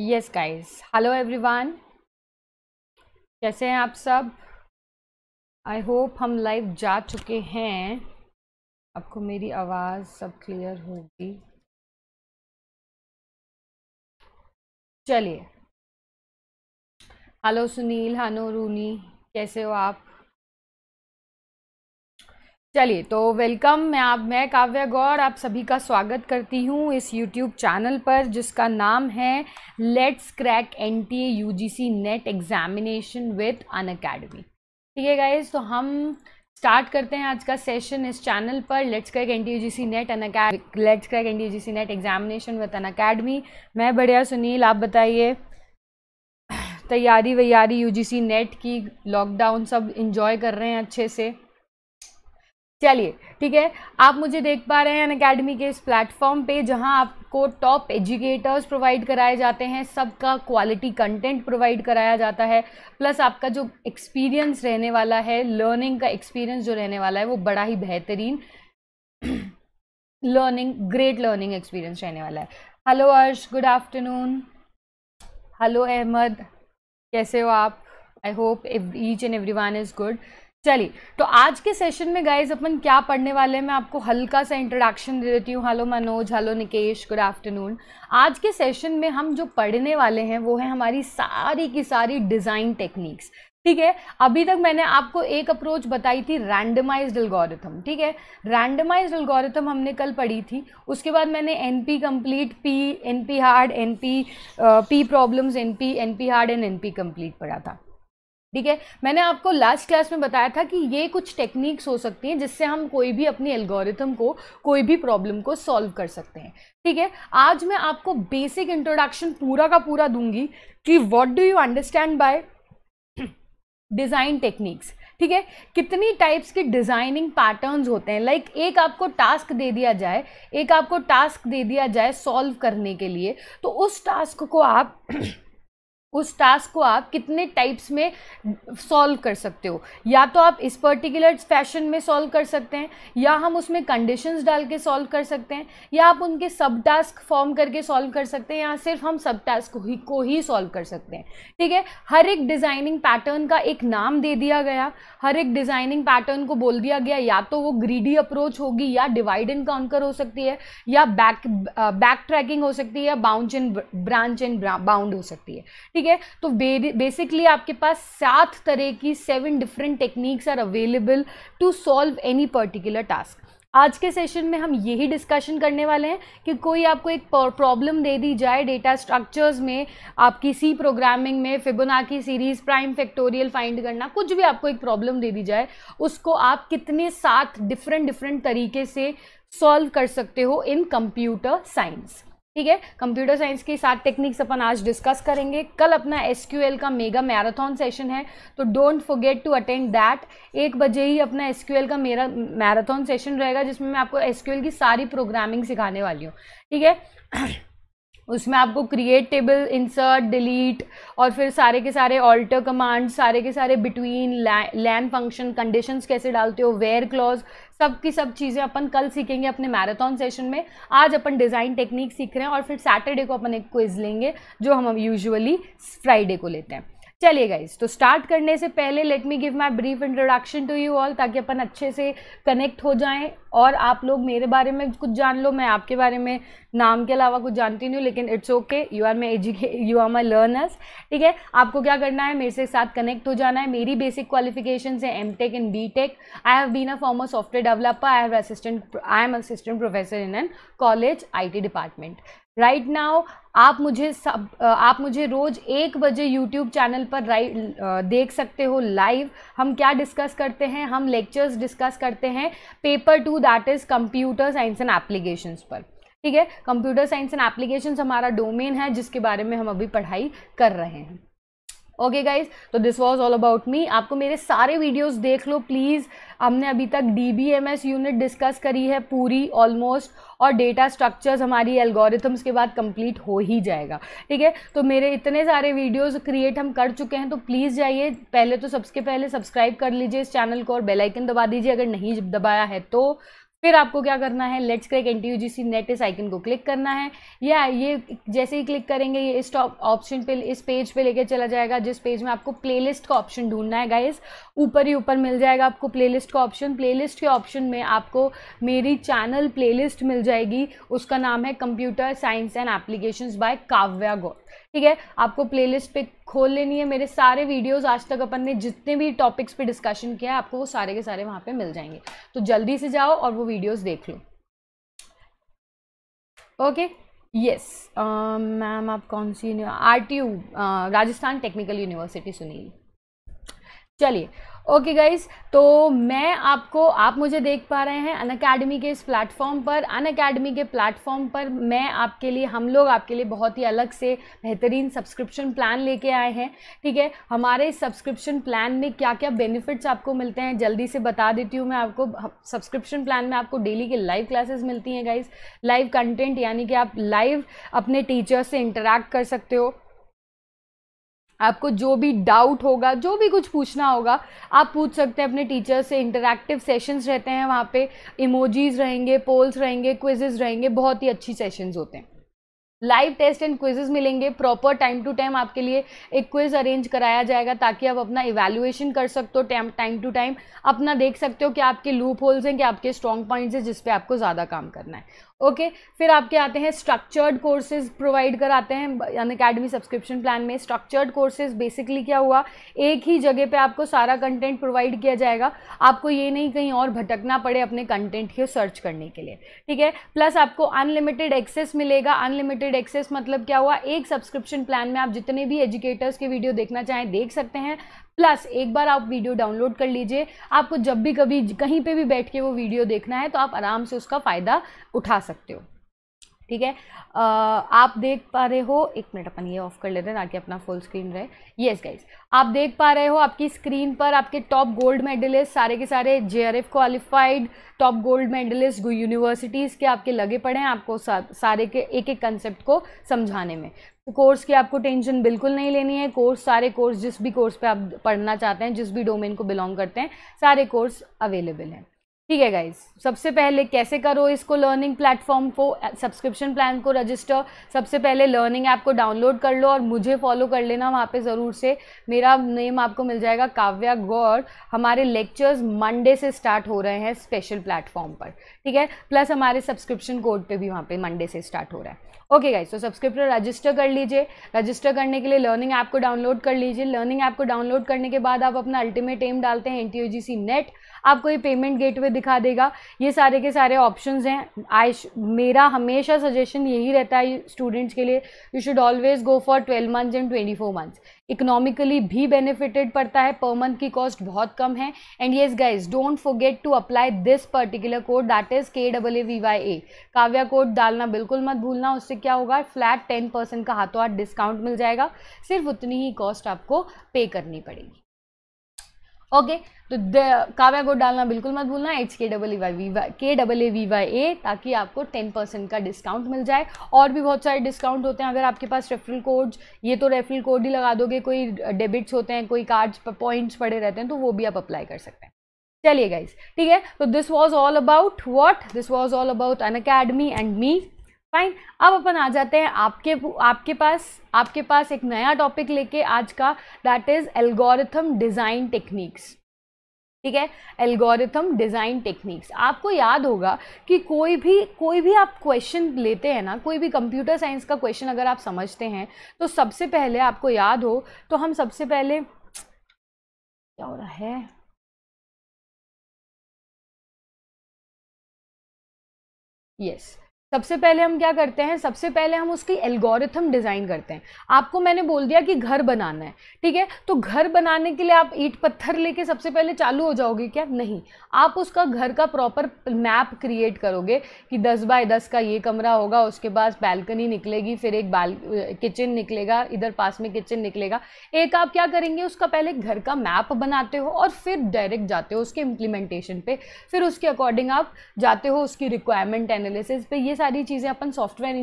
Yes guys hello everyone कैसे हैं आप सब आई होप हम लाइव जा चुके हैं आपको मेरी आवाज़ सब क्लियर होगी चलिए हेलो सुनील हेलो रूनी कैसे हो आप चलिए तो वेलकम मैं आप मैं काव्य गौर आप सभी का स्वागत करती हूँ इस यूट्यूब चैनल पर जिसका नाम है let's crack N T A U G C NET examination with Unacademy ठीक है गाइज तो हम स्टार्ट करते हैं आज का सेशन इस चैनल पर let's crack N T U G C NET अन let's crack N T U G C NET examination with Unacademy मैं बढ़िया सुनील आप बताइए तैयारी वैयारी यू जी सी नेट की लॉकडाउन सब इन्जॉय कर रहे हैं अच्छे से चलिए ठीक है आप मुझे देख पा रहे हैं अनकेडमी के इस प्लेटफॉर्म पे जहां आपको टॉप एजुकेटर्स प्रोवाइड कराए जाते हैं सबका क्वालिटी कंटेंट प्रोवाइड कराया जाता है प्लस आपका जो एक्सपीरियंस रहने वाला है लर्निंग का एक्सपीरियंस जो रहने वाला है वो बड़ा ही बेहतरीन लर्निंग ग्रेट लर्निंग एक्सपीरियंस रहने वाला है हेलो अर्श गुड आफ्टरनून हेलो अहमद कैसे हो आप I hope each and every one is good चलिए तो आज के सेशन में गाइज अपन क्या पढ़ने वाले हैं मैं आपको हल्का सा इंट्रोडक्शन दे देती हूँ hello Manoj hello Nikesh good afternoon आज के सेशन में हम जो पढ़ने वाले हैं वो है हमारी सारी की सारी डिज़ाइन टेक्निक्स ठीक है अभी तक मैंने आपको एक अप्रोच बताई थी रैंडमाइज्ड एल्गोरिथम ठीक है रैंडमाइज्ड एल्गोरिथम हमने कल पढ़ी थी उसके बाद मैंने N P complete P N P hard N P P problems N P N P hard and N P complete पढ़ा था ठीक है मैंने आपको लास्ट क्लास में बताया था कि ये कुछ टेक्निक्स हो सकती हैं जिससे हम कोई भी अपनी एल्गोरिथम को कोई भी प्रॉब्लम को सॉल्व कर सकते हैं ठीक है आज मैं आपको बेसिक इंट्रोडक्शन पूरा का पूरा दूंगी कि what do you understand by design techniques ठीक है कितनी टाइप्स के डिज़ाइनिंग पैटर्न्स होते हैं लाइक like, एक आपको टास्क दे दिया जाए एक आपको टास्क दे दिया जाए सॉल्व करने के लिए तो उस टास्क को आप उस टास्क को आप कितने टाइप्स में सॉल्व कर सकते हो या तो आप इस पर्टिकुलर फैशन में सॉल्व कर सकते हैं या हम उसमें कंडीशंस डाल के सॉल्व कर सकते हैं या आप उनके सब टास्क फॉर्म करके सॉल्व कर सकते हैं या सिर्फ हम सब टास्क को ही को ही सॉल्व कर सकते हैं ठीक है हर एक डिज़ाइनिंग पैटर्न का एक नाम दे दिया गया हर एक डिज़ाइनिंग पैटर्न को बोल दिया गया या तो वो ग्रीडी अप्रोच होगी या डिवाइड एंड काउंटर हो सकती है या बैक बैक ट्रैकिंग हो सकती है या bound and branch and bound हो सकती है ठीक ठीक है तो बेसिकली आपके पास सात तरह की seven different techniques are available to solve any particular task आज के सेशन में हम यही डिस्कशन करने वाले हैं कि कोई आपको एक प्रॉब्लम दे दी जाए डेटा स्ट्रक्चर्स में आपकी सी प्रोग्रामिंग में Fibonacci series prime factorial find करना कुछ भी आपको एक प्रॉब्लम दे दी जाए उसको आप कितने सात डिफरेंट डिफरेंट तरीके से सॉल्व कर सकते हो इन कंप्यूटर साइंस ठीक है कंप्यूटर साइंस की सात टेक्निक्स अपन आज डिस्कस करेंगे कल अपना एस का मेगा मैराथन सेशन है तो don't forget to attend that एक बजे ही अपना एस का मेरा मैराथन सेशन रहेगा जिसमें मैं आपको एस की सारी प्रोग्रामिंग सिखाने वाली हूँ ठीक है उसमें आपको क्रिएट टेबल इंसर्ट डिलीट और फिर सारे के सारे ऑल्टर कमांड सारे के सारे बिटवीन लैन फंक्शन कंडीशंस कैसे डालते हो वेयर क्लॉज सब की सब चीज़ें अपन कल सीखेंगे अपने मैराथन सेशन में आज अपन डिज़ाइन टेक्निक सीख रहे हैं और फिर सैटरडे को अपन एक क्विज लेंगे जो हम यूजुअली फ्राइडे को लेते हैं चलिए गाइज तो स्टार्ट करने से पहले let me give my brief introduction to you all ताकि अपन अच्छे से कनेक्ट हो जाएं और आप लोग मेरे बारे में कुछ जान लो मैं आपके बारे में नाम के अलावा कुछ जानती नहीं हूँ लेकिन it's okay you are my एजुके यू आर माई लर्नर्स ठीक है आपको क्या करना है मेरे से साथ कनेक्ट हो जाना है मेरी बेसिक क्वालिफिकेशन है M Tech and B Tech I have been a former software developer I have assistant I am assistant professor in an college I T department right right now आप मुझे सब आप मुझे रोज़ एक बजे यूट्यूब चैनल पर right देख सकते हो लाइव हम क्या डिस्कस करते हैं हम लेक्चर्स डिस्कस करते हैं paper two that is computer science and applications पर ठीक है कंप्यूटर साइंस एंड एप्लीकेशंस हमारा डोमेन है जिसके बारे में हम अभी पढ़ाई कर रहे हैं ओके गाइज तो this was all about me आपको मेरे सारे वीडियोज़ देख लो प्लीज़ हमने अभी तक D B M S unit discuss करी है पूरी ऑलमोस्ट और डेटा स्ट्रक्चर्स हमारी एल्गोरिथम्स के बाद कंप्लीट हो ही जाएगा ठीक है तो मेरे इतने सारे वीडियोस क्रिएट हम कर चुके हैं तो प्लीज़ जाइए पहले तो सबसे पहले सब्सक्राइब कर लीजिए इस चैनल को और बेलाइकन दबा दीजिए अगर नहीं दबाया है तो फिर आपको क्या करना है let's crack N T U G C NET इस आइकन को क्लिक करना है या ये जैसे ही क्लिक करेंगे ये इस टॉप ऑप्शन पे इस पेज पे लेके चला जाएगा जिस पेज में आपको प्लेलिस्ट का ऑप्शन ढूंढना है गाइज ऊपर ही ऊपर मिल जाएगा आपको प्लेलिस्ट का ऑप्शन प्लेलिस्ट के ऑप्शन में आपको मेरी चैनल प्लेलिस्ट मिल जाएगी उसका नाम है computer science and application by Kavya Gaur ठीक है आपको प्लेलिस्ट पे खोल लेनी है मेरे सारे वीडियोस आज तक अपन ने जितने भी टॉपिक्स पे डिस्कशन किया है आपको वो सारे के सारे वहाँ पे मिल जाएंगे तो जल्दी से जाओ और वो वीडियोस देख लो ओके यस मैम आप कौन सी R T U Rajasthan technical university Sunil चलिए ओके गाइज तो मैं आपको आप मुझे देख पा रहे हैं अन अकेडमी के इस प्लेटफॉर्म पर अन अकेडमी के प्लेटफॉर्म पर मैं आपके लिए हम लोग आपके लिए बहुत ही अलग से बेहतरीन सब्सक्रिप्शन प्लान लेके आए हैं ठीक है हमारे इस सब्सक्रिप्शन प्लान में क्या क्या बेनिफिट्स आपको मिलते हैं जल्दी से बता देती हूँ मैं आपको सब्सक्रिप्शन प्लान में आपको डेली के लाइव क्लासेस मिलती हैं गाइज लाइव कंटेंट यानी कि आप लाइव अपने टीचर से इंटरेक्ट कर सकते हो आपको जो भी डाउट होगा जो भी कुछ पूछना होगा आप पूछ सकते हैं अपने टीचर से इंटरैक्टिव सेशंस रहते हैं वहाँ पे इमोजीज रहेंगे पोल्स रहेंगे क्विजेज रहेंगे बहुत ही अच्छी सेशंस होते हैं लाइव टेस्ट एंड क्विजेज मिलेंगे प्रॉपर टाइम टू टाइम आपके लिए एक क्विज अरेंज कराया जाएगा ताकि आप अपना इवेल्युएशन कर सकते हो टाइम टाइम टू टाइम अपना देख सकते हो कि आपके लूप होल्स हैं कि आपके स्ट्रॉन्ग पॉइंट्स हैं जिसपे आपको ज़्यादा काम करना है ओके फिर आपके आते हैं स्ट्रक्चर्ड कोर्सेज प्रोवाइड कराते हैं अन अकेडमी सब्सक्रिप्शन प्लान में स्ट्रक्चर्ड कोर्सेज बेसिकली क्या हुआ एक ही जगह पे आपको सारा कंटेंट प्रोवाइड किया जाएगा आपको ये नहीं कहीं और भटकना पड़े अपने कंटेंट को सर्च करने के लिए ठीक है प्लस आपको अनलिमिटेड एक्सेस मिलेगा अनलिमिटेड एक्सेस मतलब क्या हुआ एक सब्सक्रिप्शन प्लान में आप जितने भी एजुकेटर्स के वीडियो देखना चाहें देख सकते हैं प्लस एक बार आप वीडियो डाउनलोड कर लीजिए आपको जब भी कभी कहीं पे भी बैठ के वो वीडियो देखना है तो आप आराम से उसका फ़ायदा उठा सकते हो ठीक है आ, आप देख पा रहे हो एक मिनट अपन ये ऑफ कर लेते हैं ताकि अपना फुल स्क्रीन रहे यस गाइज आप देख पा रहे हो आपकी स्क्रीन पर आपके टॉप गोल्ड मेडलिस्ट सारे के सारे J R F qualified top gold medallist universities के आपके लगे पड़े हैं आपको सारे के एक एक कंसेप्ट को समझाने में कोर्स की आपको टेंशन बिल्कुल नहीं लेनी है कोर्स सारे कोर्स जिस भी कोर्स पे आप पढ़ना चाहते हैं जिस भी डोमेन को बिलोंग करते हैं सारे कोर्स अवेलेबल हैं ठीक है गाइज सबसे पहले कैसे करो इसको लर्निंग प्लेटफॉर्म को सब्सक्रिप्शन प्लान को रजिस्टर सबसे पहले लर्निंग ऐप को डाउनलोड कर लो और मुझे फॉलो कर लेना वहाँ पे ज़रूर से मेरा नेम आपको मिल जाएगा काव्या गौर हमारे लेक्चर्स मंडे से स्टार्ट हो रहे हैं स्पेशल प्लेटफॉर्म पर ठीक है प्लस हमारे सब्सक्रिप्शन कोड पर भी वहाँ पर मंडे से स्टार्ट हो रहा है ओके गाइज तो सब्सक्रिप्टर रजिस्टर कर लीजिए रजिस्टर करने के लिए लर्निंग ऐप को डाउनलोड कर लीजिए लर्निंग ऐप को डाउनलोड करने के बाद आप अपना अल्टीमेट एम डालते हैं एन टी नेट आपको ये पेमेंट गेटवे दिखा देगा ये सारे के सारे ऑप्शंस हैं आई मेरा हमेशा सजेशन यही रहता है स्टूडेंट्स के लिए you should always go for twelve months and twenty four months economically भी बेनिफिटेड पड़ता है पर मंथ की कॉस्ट बहुत कम है and yes guys don't forget to apply this particular code that is K double A V Y A Kavya code डालना बिल्कुल मत भूलना उससे क्या होगा फ्लैट टेन परसेंट का हाथों हाथ डिस्काउंट मिल जाएगा सिर्फ उतनी ही कॉस्ट आपको पे करनी पड़ेगी ओके तो काव्या को डालना बिल्कुल मत भूलना H K double A Y V Y K double A V Y A ताकि आपको टेन परसेंट का डिस्काउंट मिल जाए और भी बहुत सारे डिस्काउंट होते हैं अगर आपके पास रेफरल कोड ये तो रेफरल कोड ही लगा दोगे कोई डेबिट्स होते हैं कोई कार्ड्स पॉइंट्स पड़े रहते हैं तो वो भी आप अप्लाई कर सकते हैं चलिए गाइज ठीक है तो this was all about what this was all about Unacademy and me fine अब अपन आ जाते हैं आपके आपके पास आपके पास एक नया टॉपिक लेके आज का that is algorithm design techniques ठीक है एल्गोरिथम डिज़ाइन टेक्निक्स आपको याद होगा कि कोई भी कोई भी आप क्वेश्चन लेते हैं ना कोई भी कंप्यूटर साइंस का क्वेश्चन अगर आप समझते हैं तो सबसे पहले आपको याद हो तो हम सबसे पहले क्या हो रहा है यस yes. सबसे पहले हम क्या करते हैं सबसे पहले हम उसकी एल्गोरिथम डिज़ाइन करते हैं आपको मैंने बोल दिया कि घर बनाना है ठीक है तो घर बनाने के लिए आप ईट पत्थर लेके सबसे पहले चालू हो जाओगे क्या नहीं आप उसका घर का प्रॉपर मैप क्रिएट करोगे कि दस बाय दस का ये कमरा होगा उसके पास बैल्कनी निकलेगी फिर एक बाल किचन निकलेगा इधर पास में किचन निकलेगा एक आप क्या करेंगे उसका पहले घर का मैप बनाते हो और फिर डायरेक्ट जाते हो उसके इम्प्लीमेंटेशन पे फिर उसके अकॉर्डिंग आप जाते हो उसकी रिक्वायरमेंट एनालिसिस पे ये सारी चीज़ें अपन सॉफ्टवेयर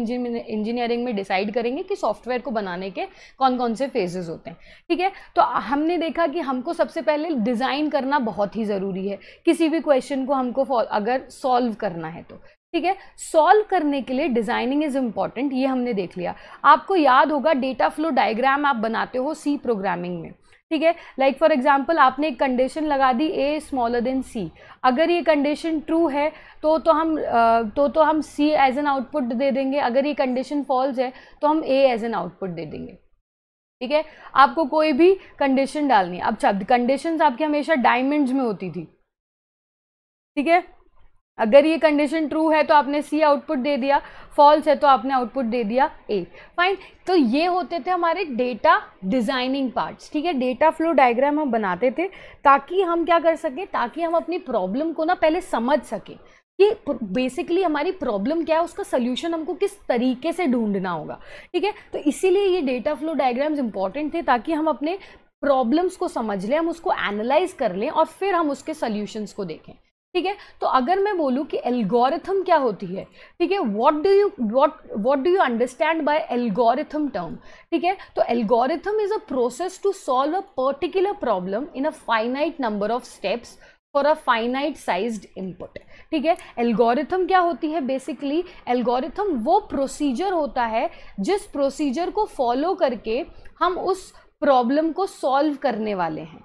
इंजीनियरिंग में डिसाइड करेंगे कि सॉफ्टवेयर को बनाने के कौन कौन से फेजेस होते हैं ठीक है तो हमने देखा कि हमको सबसे पहले डिज़ाइन करना बहुत ही ज़रूरी है किसी भी क्वेश्चन को हमको अगर सॉल्व करना है तो ठीक है सॉल्व करने के लिए डिजाइनिंग इज इम्पॉर्टेंट ये हमने देख लिया आपको याद होगा डेटा फ्लो डायग्राम आप बनाते हो सी प्रोग्रामिंग में ठीक है लाइक फॉर एग्जाम्पल आपने एक कंडीशन लगा दी ए स्मॉलर देन सी अगर ये कंडीशन ट्रू है तो तो हम तो तो हम सी एज एन आउटपुट दे देंगे अगर ये कंडीशन फॉल्स है तो हम ए एज एन आउटपुट दे देंगे ठीक है आपको कोई भी कंडीशन डालनी है अच्छा कंडीशन आपकी हमेशा डायमंड्स में होती थी ठीक है अगर ये कंडीशन ट्रू है तो आपने सी आउटपुट दे दिया फॉल्स है तो आपने आउटपुट दे दिया ए फाइन तो ये होते थे हमारे डेटा डिज़ाइनिंग पार्ट्स ठीक है डेटा फ्लो डायग्राम हम बनाते थे ताकि हम क्या कर सकें ताकि हम अपनी प्रॉब्लम को ना पहले समझ सकें कि बेसिकली हमारी प्रॉब्लम क्या है उसका सोल्यूशन हमको किस तरीके से ढूंढना होगा ठीक है तो इसीलिए ये डेटा फ्लो डायग्राम्स इंपॉर्टेंट थे ताकि हम अपने प्रॉब्लम्स को समझ लें हम उसको एनालाइज कर लें और फिर हम उसके सोल्यूशंस को देखें ठीक है तो अगर मैं बोलूँ कि एल्गोरिथम क्या होती है ठीक है what do you what what do you understand by algorithm term ठीक है तो algorithm is a process to solve a particular problem in a finite number of steps for a finite size input ठीक है algorithm क्या होती है basically algorithm वो procedure होता है जिस प्रोसीजर को फॉलो करके हम उस प्रॉब्लम को सॉल्व करने वाले हैं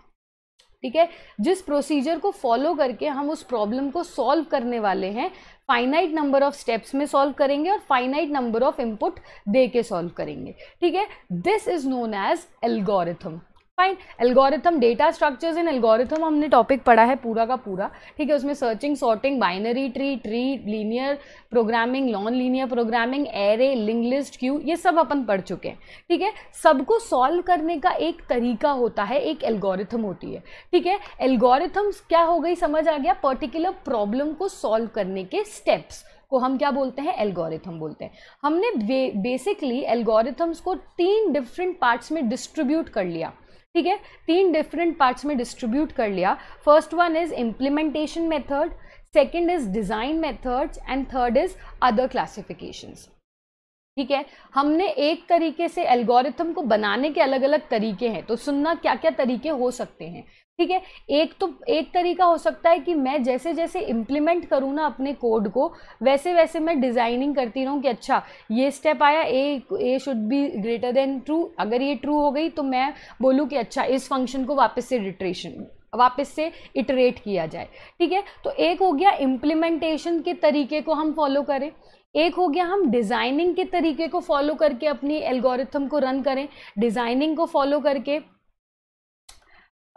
ठीक है जिस प्रोसीजर को फॉलो करके हम उस प्रॉब्लम को सॉल्व करने वाले हैं फाइनाइट नंबर ऑफ स्टेप्स में सॉल्व करेंगे और फाइनाइट नंबर ऑफ इनपुट दे के सॉल्व करेंगे ठीक है this is known as algorithm fine algorithm data structures in algorithm हमने टॉपिक पढ़ा है पूरा का पूरा ठीक है उसमें searching sorting binary tree tree linear programming non linear programming array linked list queue ये सब अपन पढ़ चुके हैं ठीक है सबको सॉल्व करने का एक तरीका होता है एक एल्गोरिथम होती है ठीक है एल्गोरिथम्स क्या हो गई समझ आ गया पर्टिकुलर प्रॉब्लम को सॉल्व करने के स्टेप्स को हम क्या बोलते हैं एल्गोरिथम बोलते हैं हमने बेसिकली एल्गोरिथम्स को तीन डिफरेंट पार्ट्स में डिस्ट्रीब्यूट कर लिया ठीक है तीन डिफरेंट पार्ट्स में डिस्ट्रीब्यूट कर लिया first one is implementation method second is design methods and third is other classifications ठीक है हमने एक तरीके से एल्गोरिथम को बनाने के अलग अलग तरीके हैं तो सुनना क्या क्या तरीके हो सकते हैं ठीक है एक तो एक तरीका हो सकता है कि मैं जैसे जैसे इम्प्लीमेंट करूँ ना अपने कोड को वैसे वैसे मैं डिज़ाइनिंग करती रहूँ कि अच्छा ये स्टेप आया A A should be greater than true अगर ये ट्रू हो गई तो मैं बोलूँ कि अच्छा इस फंक्शन को वापस से रिट्रेशन वापस से इटरेट किया जाए ठीक है तो एक हो गया इम्प्लीमेंटेशन के तरीके को हम फॉलो करें एक हो गया हम डिज़ाइनिंग के तरीके को फॉलो करके अपनी एल्गोरिथम को रन करें डिज़ाइनिंग को फॉलो करके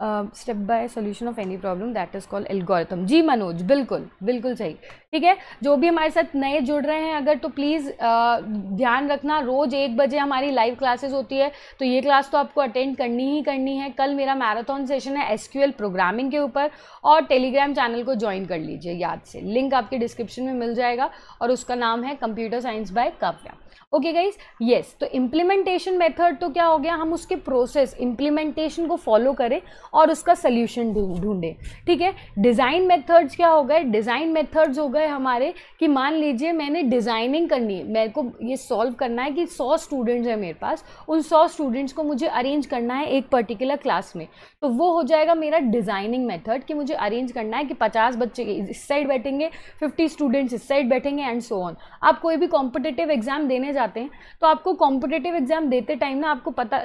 step by solution of any problem that is called algorithm जी मनोज बिल्कुल बिल्कुल सही ठीक है जो भी हमारे साथ नए जुड़ रहे हैं अगर तो प्लीज़ uh, ध्यान रखना रोज़ एक बजे हमारी लाइव क्लासेस होती है तो ये क्लास तो आपको अटेंड करनी ही करनी है कल मेरा मैराथन सेशन है एस प्रोग्रामिंग के ऊपर और टेलीग्राम चैनल को ज्वाइन कर लीजिए याद से लिंक आपके डिस्क्रिप्शन में मिल जाएगा और उसका नाम है computer science by Kavya okay guys yes तो इम्प्लीमेंटेशन मेथड तो क्या हो गया हम उसके प्रोसेस इम्प्लीमेंटेशन को फॉलो करें और उसका सोल्यूशन ढूंढें ठीक है डिज़ाइन मेथड्स क्या हो गए डिज़ाइन मेथड्स हो गए हमारे कि मान लीजिए मैंने डिज़ाइनिंग करनी है मेरे को ये सॉल्व करना है कि सौ स्टूडेंट्स हैं मेरे पास उन सौ स्टूडेंट्स को मुझे अरेंज करना है एक पर्टिकुलर क्लास में तो वो हो जाएगा मेरा डिज़ाइनिंग मेथड कि मुझे अरेंज करना है कि पचास बच्चे इस साइड बैठेंगे फिफ्टी स्टूडेंट्स इस साइड बैठेंगे एंड सो ऑन आप कोई भी कॉम्पिटेटिव एग्जाम देने जाते हैं तो आपको कॉम्पिटेटिव एग्जाम देते टाइम ना आपको पता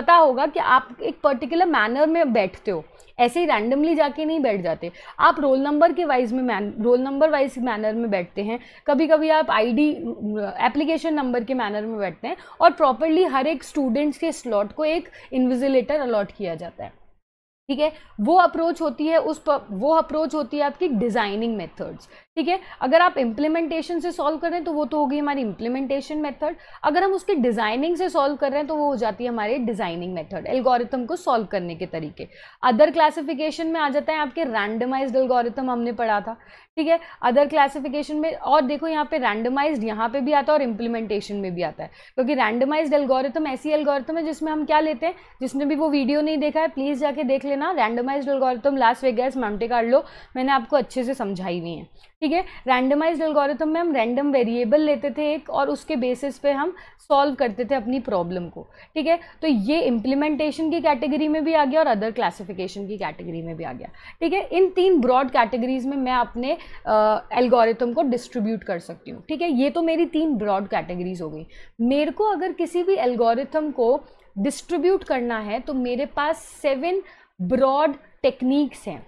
पता होगा कि आप एक पर्टिकुलर मैनर में बैठते हो ऐसे ही रैंडमली जाके नहीं बैठ जाते आप रोल नंबर के वाइज में man roll number wise manner में बैठते हैं कभी कभी आप आईडी एप्लीकेशन नंबर के मैनर में बैठते हैं और प्रॉपरली हर एक स्टूडेंट्स के स्लॉट को एक इन्विजिलेटर अलॉट किया जाता है ठीक है वो अप्रोच होती है उस पर वो अप्रोच होती है आपकी डिज़ाइनिंग मेथड्स ठीक है अगर आप इम्प्लीमेंटेशन से सॉल्व कर रहे हैं तो वो तो होगी हमारी इम्प्लीमेंटेशन मेथड अगर हम उसके डिजाइनिंग से सॉल्व कर रहे हैं तो वो हो जाती है हमारे डिजाइनिंग मेथड एल्गोरिथम को सॉल्व करने के तरीके अदर क्लासिफिकेशन में आ जाता है आपके रैंडमाइज्ड एल्गोरिथम हमने पढ़ा था ठीक है अदर क्लासिफिकेशन में और देखो यहाँ पे रैंडमाइज यहाँ पे भी आता है और इम्प्लीमेंटेशन में भी आता है क्योंकि रैंडमाइज एल्गोरिथम ऐसी एल्गोरिथम है जिसमें हम क्या लेते हैं जिसने भी वो वीडियो नहीं देखा है प्लीज़ जाके देख लेना randomized algorithm Las Vegas Monte Carlo मैंने आपको अच्छे से समझाई हुई है ठीक है रैंडमाइज एल्गोरिथम में हम रैंडम वेरिएबल लेते थे एक और उसके बेसिस पे हम सॉल्व करते थे अपनी प्रॉब्लम को ठीक है तो ये इम्प्लीमेंटेशन की कैटेगरी में भी आ गया और अदर क्लासिफिकेशन की कैटेगरी में भी आ गया ठीक है इन तीन ब्रॉड कैटेगरीज में मैं अपने एल्गोरिथम को डिस्ट्रीब्यूट कर सकती हूँ ठीक है ये तो मेरी तीन ब्रॉड कैटेगरीज हो गई मेरे को अगर किसी भी एल्गोरिथम को डिस्ट्रीब्यूट करना है तो मेरे पास सेवन ब्रॉड टेक्निक्स हैं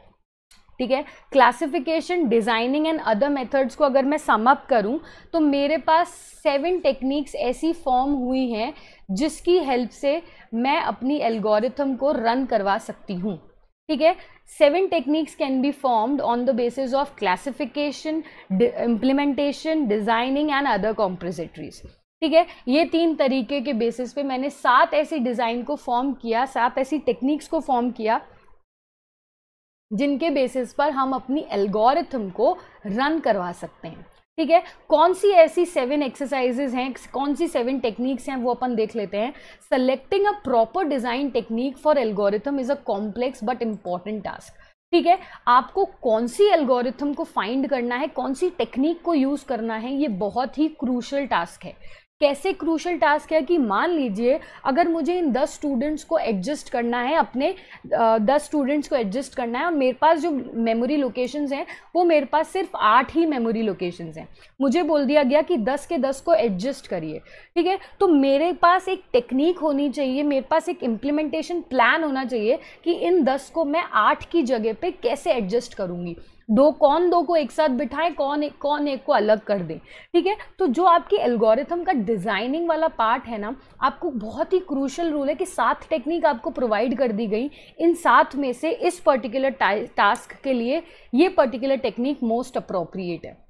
ठीक है classification designing and other methods को अगर मैं समअप करूं तो मेरे पास सेवन टेक्निक्स ऐसी फॉर्म हुई हैं जिसकी हेल्प से मैं अपनी एल्गोरिथम को रन करवा सकती हूं ठीक है seven techniques can be formed on the basis of classification implementation designing and other कॉम्प्रिजिटरीज ठीक है ये तीन तरीके के बेसिस पे मैंने सात ऐसी डिज़ाइन को फॉर्म किया सात ऐसी टेक्निक्स को फॉर्म किया जिनके बेसिस पर हम अपनी एल्गोरिथम को रन करवा सकते हैं ठीक है कौन सी ऐसी सेवन एक्सरसाइजेज हैं कौन सी सेवन टेक्निक्स हैं वो अपन देख लेते हैं selecting a proper design technique for algorithm is a complex but important task ठीक है आपको कौन सी एल्गोरिथम को फाइंड करना है कौन सी टेक्निक को यूज़ करना है ये बहुत ही क्रूशल टास्क है कैसे क्रूशल टास्क है कि मान लीजिए अगर मुझे इन दस स्टूडेंट्स को एडजस्ट करना है अपने दस स्टूडेंट्स को एडजस्ट करना है और मेरे पास जो मेमोरी लोकेशंस हैं वो मेरे पास सिर्फ आठ ही मेमोरी लोकेशंस हैं मुझे बोल दिया गया कि दस के दस को एडजस्ट करिए ठीक है तो मेरे पास एक टेक्निक होनी चाहिए मेरे पास एक इम्प्लीमेंटेशन प्लान होना चाहिए कि इन दस को मैं आठ की जगह पर कैसे एडजस्ट करूँगी दो कौन दो को एक साथ बिठाएं कौन एक कौन एक को अलग कर दें ठीक है तो जो आपकी एल्गोरिथम का डिज़ाइनिंग वाला पार्ट है ना आपको बहुत ही क्रूशल रूल है कि सात टेक्निक आपको प्रोवाइड कर दी गई इन सात में से इस पर्टिकुलर टास्क के लिए ये पर्टिकुलर टेक्निक मोस्ट अप्रोप्रिएट है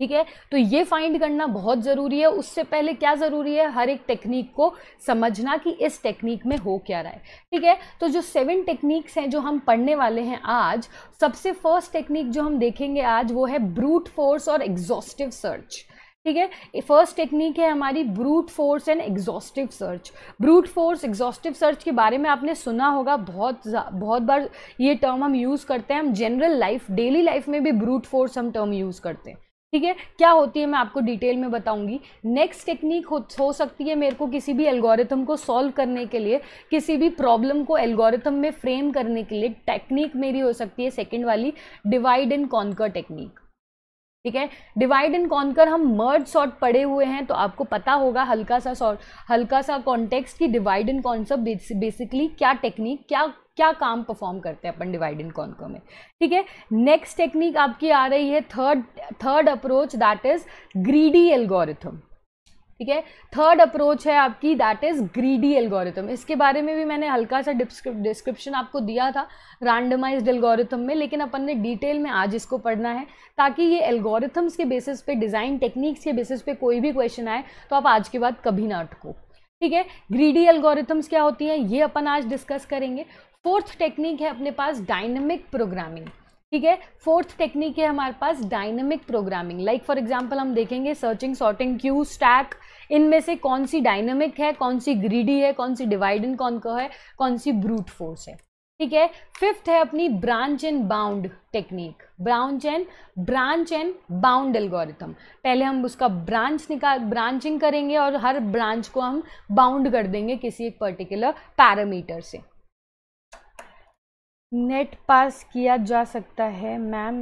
ठीक है तो ये फाइंड करना बहुत ज़रूरी है उससे पहले क्या ज़रूरी है हर एक टेक्निक को समझना कि इस टेक्निक में हो क्या रहा है ठीक है तो जो सेवन टेक्निक्स हैं जो हम पढ़ने वाले हैं आज सबसे फर्स्ट टेक्निक जो हम देखेंगे आज वो है ब्रूट फोर्स और एग्जॉस्टिव सर्च ठीक है फर्स्ट टेक्निक है हमारी brute force and exhaustive search brute force exhaustive search के बारे में आपने सुना होगा बहुत बहुत बार ये टर्म हम यूज़ करते हैं हम जनरल लाइफ डेली लाइफ में भी ब्रूट फोर्स हम टर्म यूज़ करते हैं ठीक है क्या होती है मैं आपको डिटेल में बताऊंगी नेक्स्ट टेक्निक हो, हो सकती है मेरे को किसी भी एल्गोरिथम को सॉल्व करने के लिए किसी भी प्रॉब्लम को एल्गोरिथम में फ्रेम करने के लिए टेक्निक मेरी हो सकती है सेकेंड वाली डिवाइड एंड कॉन्कर टेक्निक ठीक है डिवाइड एंड कॉन्कर हम मर्ज सॉर्ट पड़े हुए हैं तो आपको पता होगा हल्का सा सॉर्ट हल्का सा कॉन्टेक्स्ट की डिवाइड एंड कॉन्सेप्ट बेसिकली क्या टेक्निक क्या क्या काम परफॉर्म करते हैं अपन डिवाइड एंड कॉन्कर में ठीक है नेक्स्ट टेक्निक आपकी आ रही है third third approach that is greedy algorithm ठीक है थर्ड अप्रोच है आपकी दैट इज ग्रीडी एल्गोरिथम इसके बारे में भी मैंने हल्का सा डिस्क्रिप्शन आपको दिया था रैंडमाइज एल्गोरिथम में लेकिन अपन ने डिटेल में आज इसको पढ़ना है ताकि ये एल्गोरिथम्स के बेसिस पे डिज़ाइन टेक्निक्स के बेसिस पे कोई भी क्वेश्चन आए तो आप आज के बाद कभी ना अटको ठीक है ग्रीडी एल्गोरिथम्स क्या होती हैं ये अपन आज डिस्कस करेंगे फोर्थ टेक्निक है अपने पास डायनेमिक प्रोग्रामिंग ठीक है फोर्थ टेक्निक है हमारे पास dynamic programming like for example हम देखेंगे सर्चिंग सॉर्टिंग क्यू स्टैक इनमें से कौन सी डायनेमिक है कौन सी ग्रीडी है कौन सी डिवाइड कौन कौन है कौन सी ब्रूट फोर्स है ठीक है फिफ्थ है अपनी branch and bound technique branch and branch and bound algorithm पहले हम उसका ब्रांच निकाल ब्रांचिंग करेंगे और हर ब्रांच को हम बाउंड कर देंगे किसी एक पर्टिकुलर पैरामीटर से नेट पास किया जा सकता है मैम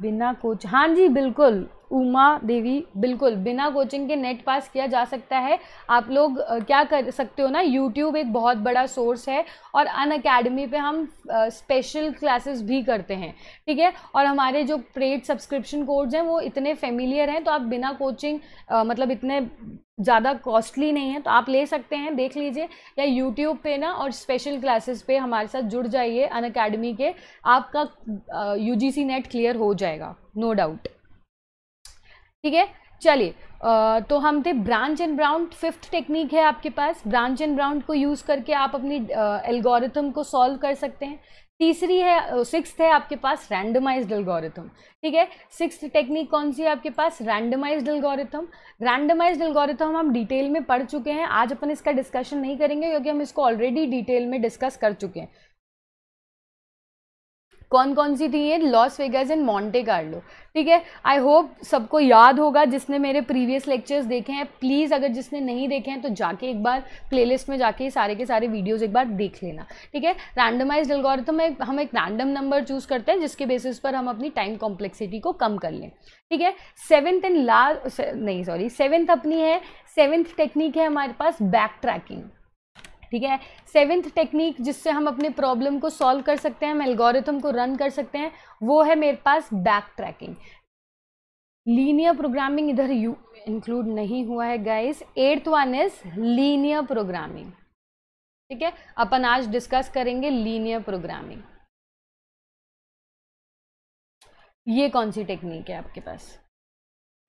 बिना कोच हाँ जी बिल्कुल उमा देवी बिल्कुल बिना कोचिंग के नेट पास किया जा सकता है आप लोग क्या कर सकते हो ना यूट्यूब एक बहुत बड़ा सोर्स है और अन अकेडमी पर हम स्पेशल क्लासेस भी करते हैं ठीक है और हमारे जो प्रेड सब्सक्रिप्शन कोर्स हैं वो इतने फेमिलियर हैं तो आप बिना कोचिंग मतलब इतने ज़्यादा कॉस्टली नहीं है तो आप ले सकते हैं देख लीजिए या यूट्यूब पे ना और स्पेशल क्लासेस पे हमारे साथ जुड़ जाइए अन अकेडमी के आपका U G C NET clear हो जाएगा नो डाउट ठीक है चलिए तो हम थे branch and bound fifth technique है आपके पास ब्रांच एंड ब्राउंड को यूज़ करके आप अपनी एल्गोरिथम को सॉल्व कर सकते हैं तीसरी है सिक्स है आपके पास रैंडमाइज्ड एल्गोरिथम ठीक है सिक्स टेक्निक कौन सी है आपके पास रैंडमाइज्ड एल्गोरिथम रैंडमाइज्ड एल्गोरिथम हम डिटेल में पढ़ चुके हैं आज अपन इसका डिस्कशन नहीं करेंगे क्योंकि हम इसको ऑलरेडी डिटेल में डिस्कस कर चुके हैं कौन कौन सी थी ये Las Vegas and Monte Carlo ठीक है आई होप सबको याद होगा जिसने मेरे प्रीवियस लेक्चर्स देखे हैं प्लीज़ अगर जिसने नहीं देखे हैं तो जाके एक बार प्लेलिस्ट में जाके सारे के सारे वीडियोज़ एक बार देख लेना ठीक है रैंडमाइज एल्गोरिथम में हम एक रैंडम नंबर चूज़ करते हैं जिसके बेसिस पर हम अपनी टाइम कॉम्प्लेक्सिटी को कम कर लें ठीक है सेवन्थ एंड लास्ट नहीं सॉरी सेवन्थ अपनी है सेवेंथ टेक्निक है हमारे पास बैक ट्रैकिंग ठीक है सेवेंथ टेक्निक जिससे हम अपने प्रॉब्लम को सॉल्व कर सकते हैं हम एल्गोरिथम को रन कर सकते हैं वो है मेरे पास बैक ट्रैकिंग लीनियर प्रोग्रामिंग इधर यू इंक्लूड नहीं हुआ है guys eighth one is linear programming ठीक है अपन आज डिस्कस करेंगे लीनियर प्रोग्रामिंग ये कौन सी टेक्निक है आपके पास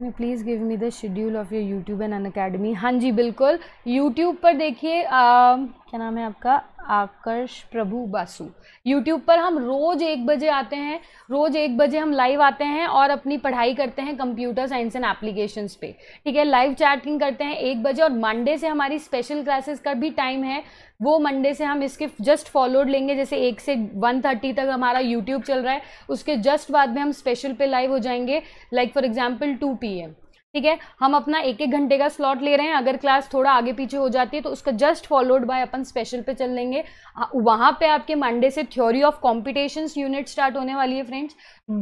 please give me the schedule of your YouTube and Unacademy हाँ जी बिल्कुल यूट्यूब पर देखिए क्या नाम है आपका आकर्ष प्रभु बासु यूट्यूब पर हम रोज़ एक बजे आते हैं रोज़ एक बजे हम लाइव आते हैं और अपनी पढ़ाई करते हैं कंप्यूटर साइंस एंड एप्लीकेशंस पे ठीक है लाइव चैटिंग करते हैं एक बजे और मंडे से हमारी स्पेशल क्लासेस का भी टाइम है वो मंडे से हम इसके जस्ट फॉलोड लेंगे जैसे एक से वन थर्टी तक हमारा यूट्यूब चल रहा है उसके जस्ट बाद में हम स्पेशल पे लाइव हो जाएंगे like for example two P M ठीक है हम अपना एक एक घंटे का स्लॉट ले रहे हैं अगर क्लास थोड़ा आगे पीछे हो जाती है तो उसका जस्ट फॉलोड बाय अपन स्पेशल पे चल लेंगे हाँ, वहां पे आपके मंडे से theory of computation unit start होने वाली है friends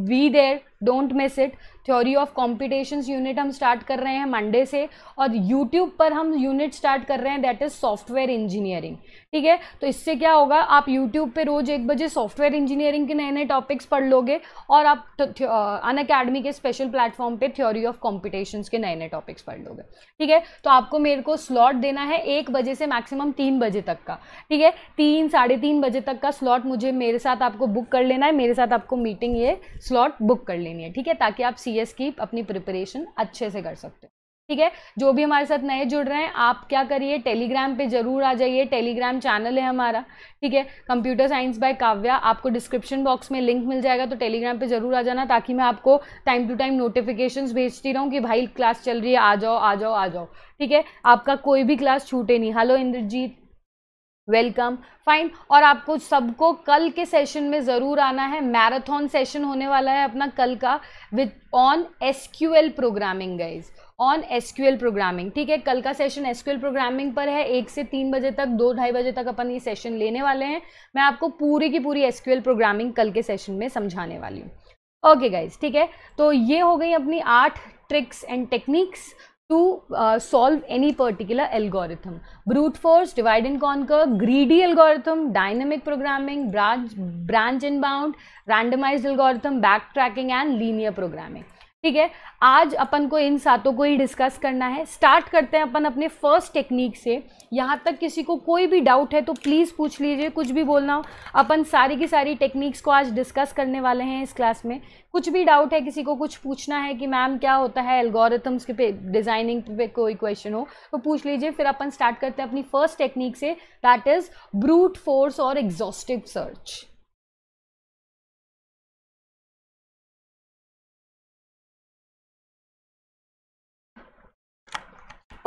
we there don't miss it theory of computation unit हम स्टार्ट कर रहे हैं मंडे से और यूट्यूब पर हम यूनिट स्टार्ट कर रहे हैं दैट इज़ सॉफ्टवेयर इंजीनियरिंग ठीक है तो इससे क्या होगा आप यूट्यूब पे रोज़ एक बजे सॉफ्टवेयर इंजीनियरिंग के नए नए टॉपिक्स पढ़ लोगे और आप अन अकेडमी के स्पेशल प्लेटफॉर्म पे थ्योरी ऑफ कॉम्पिटेशन के नए नए टॉपिक्स पढ़ लोगे ठीक है तो आपको मेरे को स्लॉट देना है एक बजे से मैक्सिमम तीन बजे तक का ठीक है तीन साढ़े तीन बजे तक का स्लॉट मुझे मेरे साथ आपको बुक कर लेना है मेरे साथ आपको मीटिंग ये स्लॉट बुक कर लेनी है ठीक है ताकि आप सी सीरियस की अपनी प्रिपरेशन अच्छे से कर सकते हो ठीक है जो भी हमारे साथ नए जुड़ रहे हैं आप क्या करिए टेलीग्राम पे जरूर आ जाइए टेलीग्राम चैनल है हमारा ठीक है कंप्यूटर साइंस बाय काव्या आपको डिस्क्रिप्शन बॉक्स में लिंक मिल जाएगा तो टेलीग्राम पे जरूर आ जाना ताकि मैं आपको टाइम टू टाइम नोटिफिकेशन भेजती रहूँ कि भाई क्लास चल रही है आ जाओ आ जाओ आ जाओ ठीक है आपका कोई भी क्लास छूटे नहीं हेलो इंद्रजीत वेलकम फाइन और आपको सबको कल के सेशन में ज़रूर आना है मैराथन सेशन होने वाला है अपना कल का with on S Q L programming guys on S Q L programming ठीक है कल का session S Q L programming पर है एक से तीन बजे तक दो ढाई बजे तक अपन ये सेशन लेने वाले हैं मैं आपको पूरी की पूरी एस क्यू एल प्रोग्रामिंग कल के सेशन में समझाने वाली हूँ ओके गाइज ठीक है तो ये हो गई अपनी आठ tricks and techniques to uh, solve any particular algorithm. Brute force, divide and conquer, greedy algorithm, dynamic programming, branch, branch and bound, randomized algorithm, backtracking and linear programming. ठीक है आज अपन को इन सातों को ही डिस्कस करना है स्टार्ट करते हैं अपन अपने फर्स्ट टेक्निक से यहाँ तक किसी को कोई भी डाउट है तो प्लीज़ पूछ लीजिए कुछ भी बोलना हो अपन सारी की सारी टेक्निक्स को आज डिस्कस करने वाले हैं इस क्लास में कुछ भी डाउट है किसी को कुछ पूछना है कि मैम क्या होता है एल्गोरिथम्स के पे डिज़ाइनिंग पे कोई क्वेश्चन हो तो पूछ लीजिए फिर अपन स्टार्ट करते हैं अपनी फर्स्ट टेक्निक से दैट इज़ ब्रूट फोर्स और एग्जॉस्टिव सर्च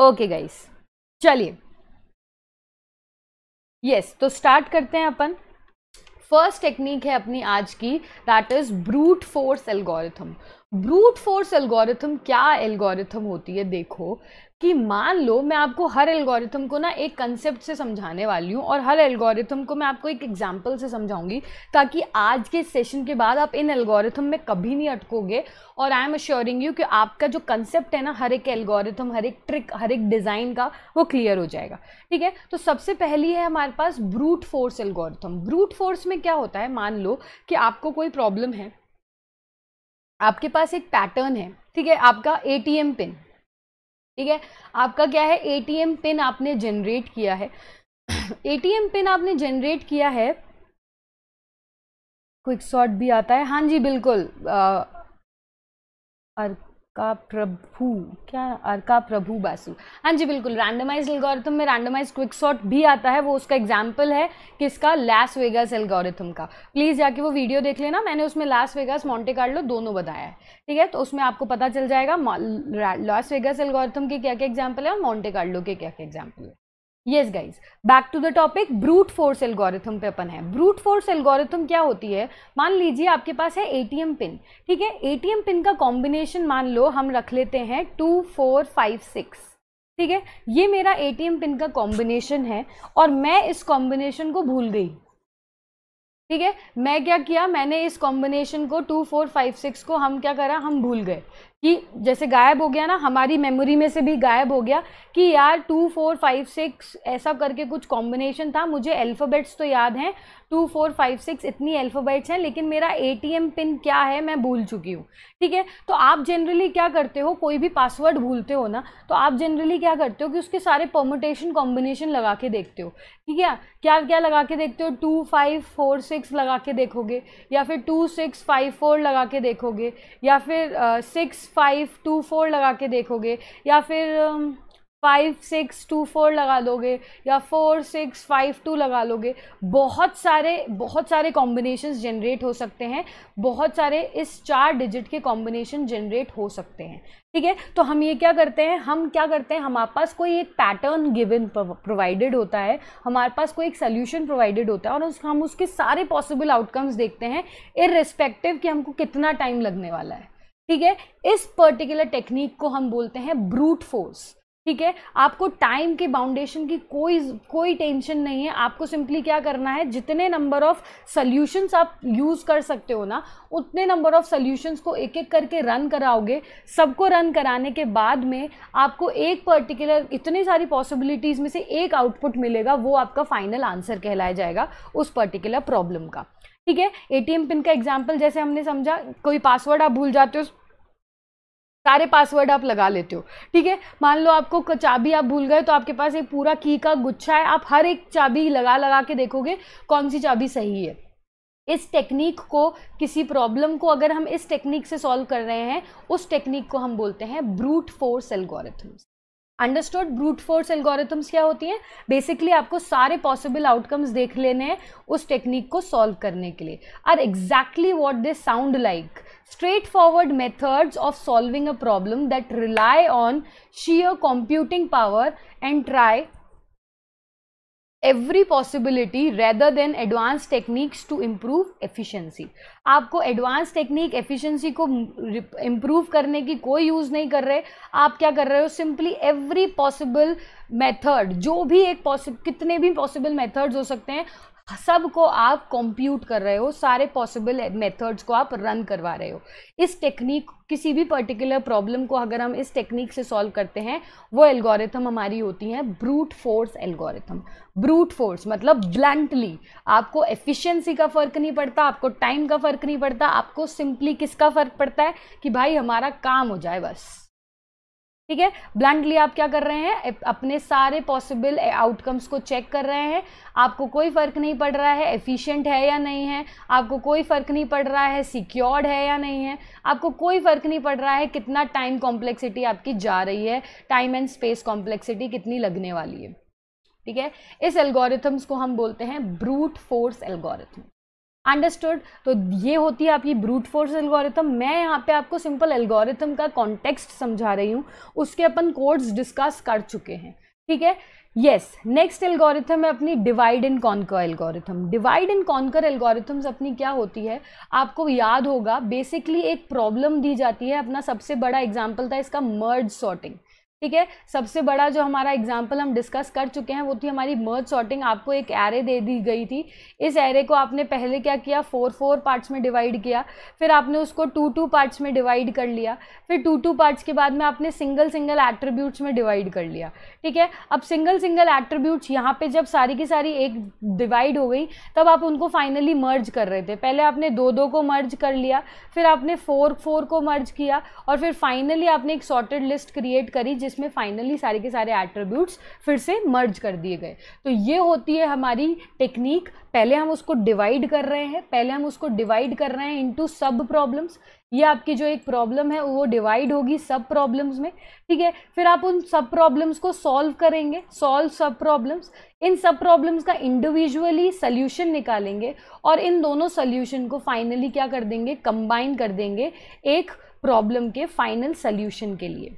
ओके गाइस चलिए यस तो स्टार्ट करते हैं अपन फर्स्ट टेक्निक है अपनी आज की that is brute force algorithm brute force algorithm क्या एल्गोरिथम होती है देखो कि मान लो मैं आपको हर एल्गोरिथम को ना एक कंसेप्ट से समझाने वाली हूँ और हर एल्गोरिथम को मैं आपको एक एग्जाम्पल से समझाऊंगी ताकि आज के सेशन के बाद आप इन एल्गोरिथम में कभी नहीं अटकोगे और आई एम अश्योरिंग यू कि आपका जो कंसेप्ट है ना हर एक एल्गोरिथम हर एक ट्रिक हर एक डिज़ाइन का वो क्लियर हो जाएगा ठीक है तो सबसे पहली है हमारे पास brute force algorithm brute force में क्या होता है मान लो कि आपको कोई प्रॉब्लम है आपके पास एक पैटर्न है ठीक है आपका ए पिन ठीक है आपका क्या है एटीएम पिन आपने जनरेट किया है एटीएम पिन आपने जनरेट किया है क्विक शॉट भी आता है हाँ जी बिल्कुल आ, का प्रभु क्या का प्रभु बासु हाँ जी बिल्कुल रैंडमाइज एल्गोरिथम में रैंडमाइज क्विक शॉट भी आता है वो उसका एग्जाम्पल है किसका लास वेगास एल्गोरिथम का प्लीज़ जाके वो वीडियो देख लेना मैंने उसमें लास वेगास मॉन्टे कार्लो दोनों बताया है ठीक है तो उसमें आपको पता चल जाएगा लॉस वेगास एल्गोरिथम के क्या क्या एग्जाम्पल है और मॉन्टे कार्लो के क्या क्या एग्जाम्पल है yes guys back to the topic brute force algorithm पे अपन है ब्रूट फोर्स एल्गोरिथम क्या होती है मान लीजिए आपके पास है एटीएम पिन ठीक है एटीएम पिन का कॉम्बिनेशन मान लो हम रख लेते हैं टू फोर फाइव सिक्स ठीक है ये मेरा एटीएम पिन का कॉम्बिनेशन है और मैं इस कॉम्बिनेशन को भूल गई ठीक है मैं क्या किया मैंने इस कॉम्बिनेशन को टू फोर फाइव सिक्स को हम क्या करा हम भूल गए कि जैसे गायब हो गया ना हमारी मेमोरी में से भी गायब हो गया कि यार टू फोर फाइव सिक्स ऐसा करके कुछ कॉम्बिनेशन था मुझे अल्फ़ाबेट्स तो याद हैं टू फोर फाइव सिक्स इतनी अल्फ़ाबेट्स हैं लेकिन मेरा एटीएम पिन क्या है मैं भूल चुकी हूँ ठीक है तो आप जनरली क्या करते हो कोई भी पासवर्ड भूलते हो ना तो आप जनरली क्या करते हो कि उसके सारे पोमोटेशन कॉम्बिनेशन लगा के देखते हो ठीक है क्या क्या लगा के देखते हो टू फाइव फोर सिक्स लगा के देखोगे या फिर टू सिक्स फाइव फोर लगा के देखोगे या फिर सिक्स फाइव टू फोर लगा के देखोगे या फिर फाइव सिक्स टू फोर लगा दोगे या फोर सिक्स फाइव टू लगा लोगे बहुत सारे बहुत सारे कॉम्बिनेशंस जनरेट हो सकते हैं बहुत सारे इस चार डिजिट के कॉम्बिनेशन जनरेट हो सकते हैं ठीक है तो हम ये क्या करते हैं हम क्या करते हैं हमारे पास कोई एक पैटर्न गिवन प्रोवाइडेड होता है हमारे पास कोई एक सोल्यूशन प्रोवाइडेड होता है और उस, हम उसके सारे पॉसिबल आउटकम्स देखते हैं इर कि हमको कितना टाइम लगने वाला है ठीक है इस पर्टिकुलर टेक्निक को हम बोलते हैं ब्रूट फोर्स ठीक है आपको टाइम के बाउंडेशन की कोई कोई टेंशन नहीं है आपको सिंपली क्या करना है जितने नंबर ऑफ सॉल्यूशंस आप यूज़ कर सकते हो ना उतने नंबर ऑफ सॉल्यूशंस को एक एक करके रन कराओगे सबको रन कराने के बाद में आपको एक पर्टिकुलर इतनी सारी पॉसिबिलिटीज़ में से एक आउटपुट मिलेगा वो आपका फाइनल आंसर कहलाया जाएगा उस पर्टिकुलर प्रॉब्लम का ठीक है एटीएम पिन का एग्जाम्पल जैसे हमने समझा कोई पासवर्ड आप भूल जाते हो सारे पासवर्ड आप लगा लेते हो ठीक है मान लो आपको चाबी आप भूल गए तो आपके पास एक पूरा की का गुच्छा है आप हर एक चाबी लगा लगा के देखोगे कौन सी चाबी सही है इस टेक्निक को किसी प्रॉब्लम को अगर हम इस टेक्निक से सॉल्व कर रहे हैं उस टेक्निक को हम बोलते हैं brute force algorithms understood brute force algorithms क्या होती हैं बेसिकली आपको सारे पॉसिबल आउटकम्स देख लेने हैं उस टेक्निक को सॉल्व करने के लिए are exactly what they sound like straightforward methods of solving a problem that rely on sheer computing power and try every possibility rather than advance techniques to improve efficiency आपको advance technique efficiency को improve करने की कोई use नहीं कर रहे आप क्या कर रहे हो सिंपली एवरी पॉसिबल मेथड जो भी एक पॉसिब कितने भी पॉसिबल मेथड्स हो सकते हैं सब को आप कंप्यूट कर रहे हो सारे पॉसिबल मेथड्स को आप रन करवा रहे हो इस टेक्निक किसी भी पर्टिकुलर प्रॉब्लम को अगर हम इस टेक्निक से सॉल्व करते हैं वो एल्गोरिथम हमारी होती है brute force algorithm brute force मतलब ब्लंटली आपको एफिशिएंसी का फ़र्क नहीं पड़ता आपको टाइम का फ़र्क नहीं पड़ता आपको सिंपली किसका फ़र्क पड़ता है कि भाई हमारा काम हो जाए बस ठीक है ब्लंटली आप क्या कर रहे हैं अपने सारे पॉसिबल आउटकम्स को चेक कर रहे हैं आपको कोई फ़र्क नहीं पड़ रहा है एफिशिएंट है या नहीं है आपको कोई फ़र्क नहीं पड़ रहा है सिक्योर्ड है या नहीं है आपको कोई फ़र्क नहीं पड़ रहा है कितना टाइम कॉम्प्लेक्सिटी आपकी जा रही है टाइम एंड स्पेस कॉम्प्लेक्सिटी कितनी लगने वाली है ठीक है इस एल्गोरिथम्स को हम बोलते हैं ब्रूट फोर्स एल्गोरिथम अंडरस्टूड तो ये होती है आपकी ब्रूट फोर्स एल्गोरिथम मैं यहाँ पे आपको सिंपल एल्गोरिथम का कॉन्टेक्स्ट समझा रही हूँ उसके अपन कोड्स डिस्कस कर चुके हैं ठीक है येस नेक्स्ट एल्गोरिथम है अपनी divide and conquer algorithm divide and conquer algorithms अपनी क्या होती है आपको याद होगा बेसिकली एक प्रॉब्लम दी जाती है अपना सबसे बड़ा एग्जाम्पल था इसका मर्ज सॉर्टिंग ठीक है सबसे बड़ा जो हमारा एग्जाम्पल हम डिस्कस कर चुके हैं वो थी हमारी मर्ज सॉर्टिंग आपको एक एरे दे दी गई थी इस एरे को आपने पहले क्या किया फोर फोर पार्ट्स में डिवाइड किया फिर आपने उसको टू टू पार्ट्स में डिवाइड कर लिया फिर टू टू पार्ट्स के बाद में आपने सिंगल सिंगल एट्रीब्यूट्स में डिवाइड कर लिया ठीक है अब सिंगल सिंगल एट्रीब्यूट्स यहाँ पर जब सारी की सारी एक डिवाइड हो गई तब आप उनको फाइनली मर्ज कर रहे थे पहले आपने दो दो को मर्ज कर लिया फिर आपने फोर फोर को मर्ज किया और फिर फाइनली आपने एक सॉर्टेड लिस्ट क्रिएट करी जिस जिसमें फाइनली सारे के सारे एट्रीब्यूट्स फिर से मर्ज कर दिए गए तो ये होती है हमारी टेक्निक पहले हम उसको डिवाइड कर रहे हैं पहले हम उसको डिवाइड कर रहे हैं इनटू सब प्रॉब्लम्स ये आपकी जो एक प्रॉब्लम है वो डिवाइड होगी सब प्रॉब्लम्स में ठीक है फिर आप उन सब प्रॉब्लम्स को सॉल्व करेंगे सॉल्व सब प्रॉब्लम्स इन सब प्रॉब्लम्स का इंडिविजुअली सल्यूशन निकालेंगे और इन दोनों सल्यूशन को फाइनली क्या कर देंगे कंबाइन कर देंगे एक प्रॉब्लम के फाइनल सल्यूशन के लिए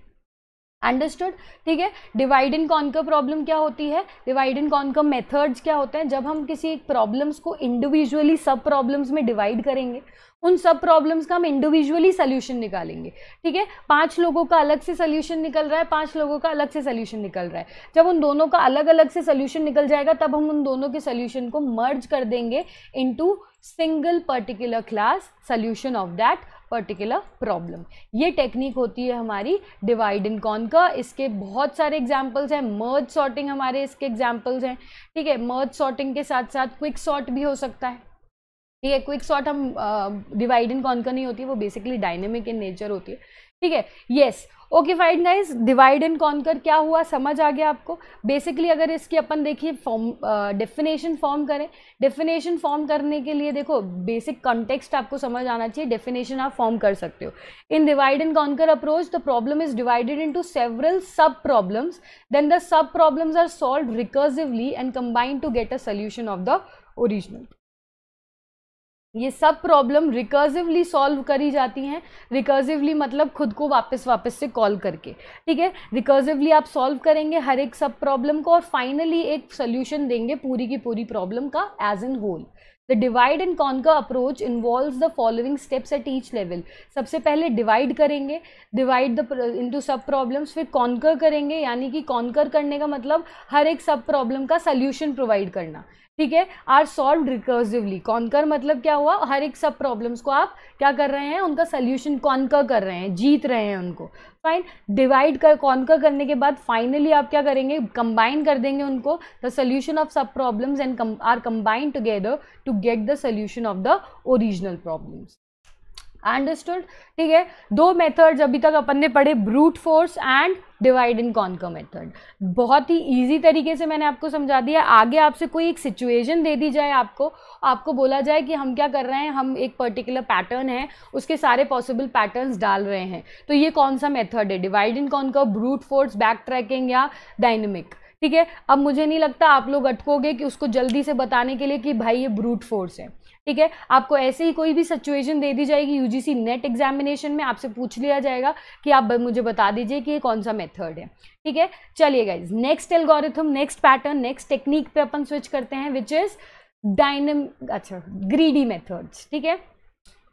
अंडरस्टूड ठीक है डिवाइड एंड कॉन्कर प्रॉब्लम क्या होती है डिवाइड एंड कॉन्कर मेथड्स क्या होते हैं जब हम किसी एक प्रॉब्लम्स को इंडिविजुअली सब प्रॉब्लम्स में डिवाइड करेंगे उन सब प्रॉब्लम्स का हम इंडिविजुअली सोल्यूशन निकालेंगे ठीक है पांच लोगों का अलग से सोल्यूशन निकल रहा है पांच लोगों का अलग से सोल्यूशन निकल रहा है जब उन दोनों का अलग अलग से सोल्यूशन निकल जाएगा तब हम उन दोनों के सोल्यूशन को मर्ज कर देंगे to single particular class solution of that particular problem ये टेक्निक होती है हमारी डिवाइड इन कॉन का इसके बहुत सारे एग्जाम्पल्स हैं मर्ज सॉर्टिंग हमारे इसके एग्जाम्पल्स हैं ठीक है मर्ज सॉर्टिंग के साथ साथ क्विक सॉर्ट भी हो सकता है ठीक है क्विक सॉर्ट हम डिवाइड इन कॉन का नहीं होती वो बेसिकली डायनेमिक इन नेचर होती है ठीक है yes okay fine guys divide and conquer क्या हुआ समझ आ गया आपको बेसिकली अगर इसकी अपन देखिए फॉर्म डेफिनेशन फॉर्म करें डेफिनेशन फॉर्म करने के लिए देखो बेसिक कॉन्टेक्स्ट आपको समझ आना चाहिए डेफिनेशन आप फॉर्म कर सकते हो in divide and conquer approach the problem is divided into several sub problems then the sub problems are solve recursively and combined to get a solution of the original ये sub problem recursively solve करी जाती हैं recursively मतलब खुद को वापस वापस से कॉल करके ठीक है रिकर्सिवली आप सॉल्व करेंगे हर एक सब प्रॉब्लम को और फाइनली एक सोल्यूशन देंगे पूरी की पूरी प्रॉब्लम का as a whole the divide and का approach involve the following steps at each level सबसे पहले डिवाइड करेंगे divide the into sub problems फिर कॉन्कर करेंगे यानी कि कॉन्कर करने का मतलब हर एक सब प्रॉब्लम का सल्यूशन प्रोवाइड करना ठीक है आर सॉल्व रिकर्सिवली कॉन्कर मतलब क्या हुआ हर एक सब प्रॉब्लम्स को आप क्या कर रहे हैं उनका सोल्यूशन कॉन्कर कर रहे हैं जीत रहे हैं उनको फाइन डिवाइड कर कॉन्कर करने के बाद फाइनली आप क्या करेंगे कंबाइन कर देंगे उनको the solution of sub problems and are combined together to get the solution of the original problems understood ठीक है दो मेथड्स अभी तक अपन ने पढ़े brute force and divide and conquer method बहुत ही इजी तरीके से मैंने आपको समझा दिया आगे आपसे कोई एक सिचुएशन दे दी जाए आपको आपको बोला जाए कि हम क्या कर रहे हैं हम एक पर्टिकुलर पैटर्न है उसके सारे पॉसिबल पैटर्न्स डाल रहे हैं तो ये कौन सा मेथड है divide and conquer brute force back tracking या डायनेमिक ठीक है अब मुझे नहीं लगता आप लोग अटकोगे कि उसको जल्दी से बताने के लिए कि भाई ये ब्रूट फोर्स है ठीक है आपको ऐसे ही कोई भी सिचुएशन दे दी जाएगी यूजीसी नेट एग्जामिनेशन में आपसे पूछ लिया जाएगा कि आप मुझे बता दीजिए कि ये कौन सा मेथड है ठीक है चलिए guys next algorithm next pattern next technique पे अपन स्विच करते हैं विच इज डायनम अच्छा ग्रीडी मेथड्स ठीक है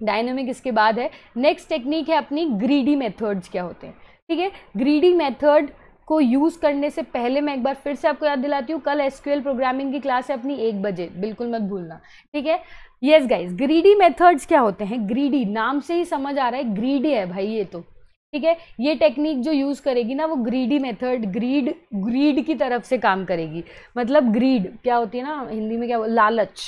डायनेमिक इसके बाद है नेक्स्ट टेक्निक है अपनी ग्रीडी मेथड्स क्या होते हैं ठीक है ग्रीडी मेथड को यूज़ करने से पहले मैं एक बार फिर से आपको याद दिलाती हूँ कल एस प्रोग्रामिंग की क्लास है अपनी एक बजे बिल्कुल मत भूलना ठीक है येस गाइज ग्रीडी मेथड्स क्या होते हैं ग्रीडी नाम से ही समझ आ रहा है ग्रीडी है भाई ये तो ठीक है ये टेक्निक जो यूज़ करेगी ना वो ग्रीडी मेथड ग्रीड ग्रीड की तरफ से काम करेगी मतलब ग्रीड क्या होती है ना हिंदी में क्या लालच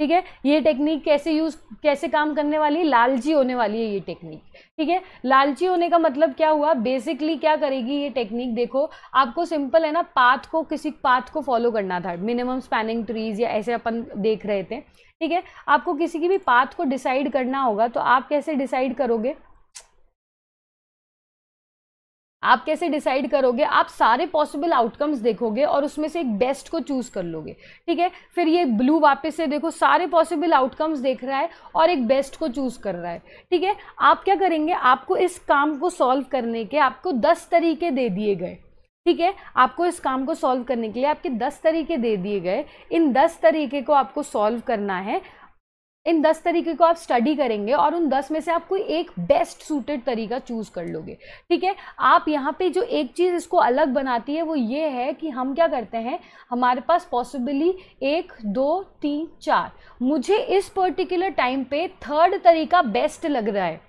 ठीक है ये टेक्निक कैसे यूज कैसे काम करने वाली है लालची होने वाली है ये टेक्निक ठीक है लालची होने का मतलब क्या हुआ बेसिकली क्या करेगी ये टेक्निक देखो आपको सिंपल है ना पाथ को किसी पाथ को फॉलो करना था मिनिमम स्पैनिंग ट्रीज या ऐसे अपन देख रहे थे ठीक है आपको किसी की भी पाथ को डिसाइड करना होगा तो आप कैसे डिसाइड करोगे आप कैसे डिसाइड करोगे आप सारे पॉसिबल आउटकम्स देखोगे और उसमें से एक बेस्ट को चूज़ कर लोगे ठीक है फिर ये ब्लू वापस से देखो सारे पॉसिबल आउटकम्स देख रहा है और एक बेस्ट को चूज़ कर रहा है ठीक है आप क्या करेंगे आपको इस काम को सॉल्व करने के आपको दस तरीके दे दिए गए ठीक है आपको इस काम को सॉल्व करने के लिए आपके दस तरीके दे दिए गए इन दस तरीके को आपको सॉल्व करना है इन दस तरीके को आप स्टडी करेंगे और उन दस में से आप कोई एक बेस्ट सूटेड तरीका चूज़ कर लोगे ठीक है आप यहाँ पे जो एक चीज़ इसको अलग बनाती है वो ये है कि हम क्या करते हैं हमारे पास पॉसिबली एक दो तीन चार मुझे इस पर्टिकुलर टाइम पे थर्ड तरीका बेस्ट लग रहा है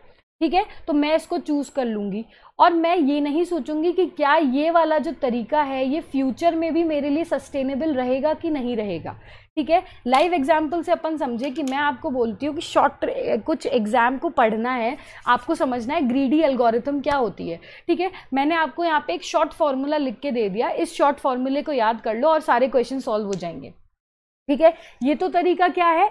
ठीक है तो मैं इसको चूज़ कर लूँगी और मैं ये नहीं सोचूंगी कि क्या ये वाला जो तरीका है ये फ्यूचर में भी मेरे लिए सस्टेनेबल रहेगा कि नहीं रहेगा ठीक है लाइव एग्जाम्पल से अपन समझे कि मैं आपको बोलती हूँ कि शॉर्ट कुछ एग्जाम को पढ़ना है आपको समझना है ग्रीडी एल्गोरिथम क्या होती है ठीक है मैंने आपको यहाँ पे एक शॉर्ट फार्मूला लिख के दे दिया इस शॉर्ट फार्मूले को याद कर लो और सारे क्वेश्चन सॉल्व हो जाएंगे ठीक है ये तो तरीका क्या है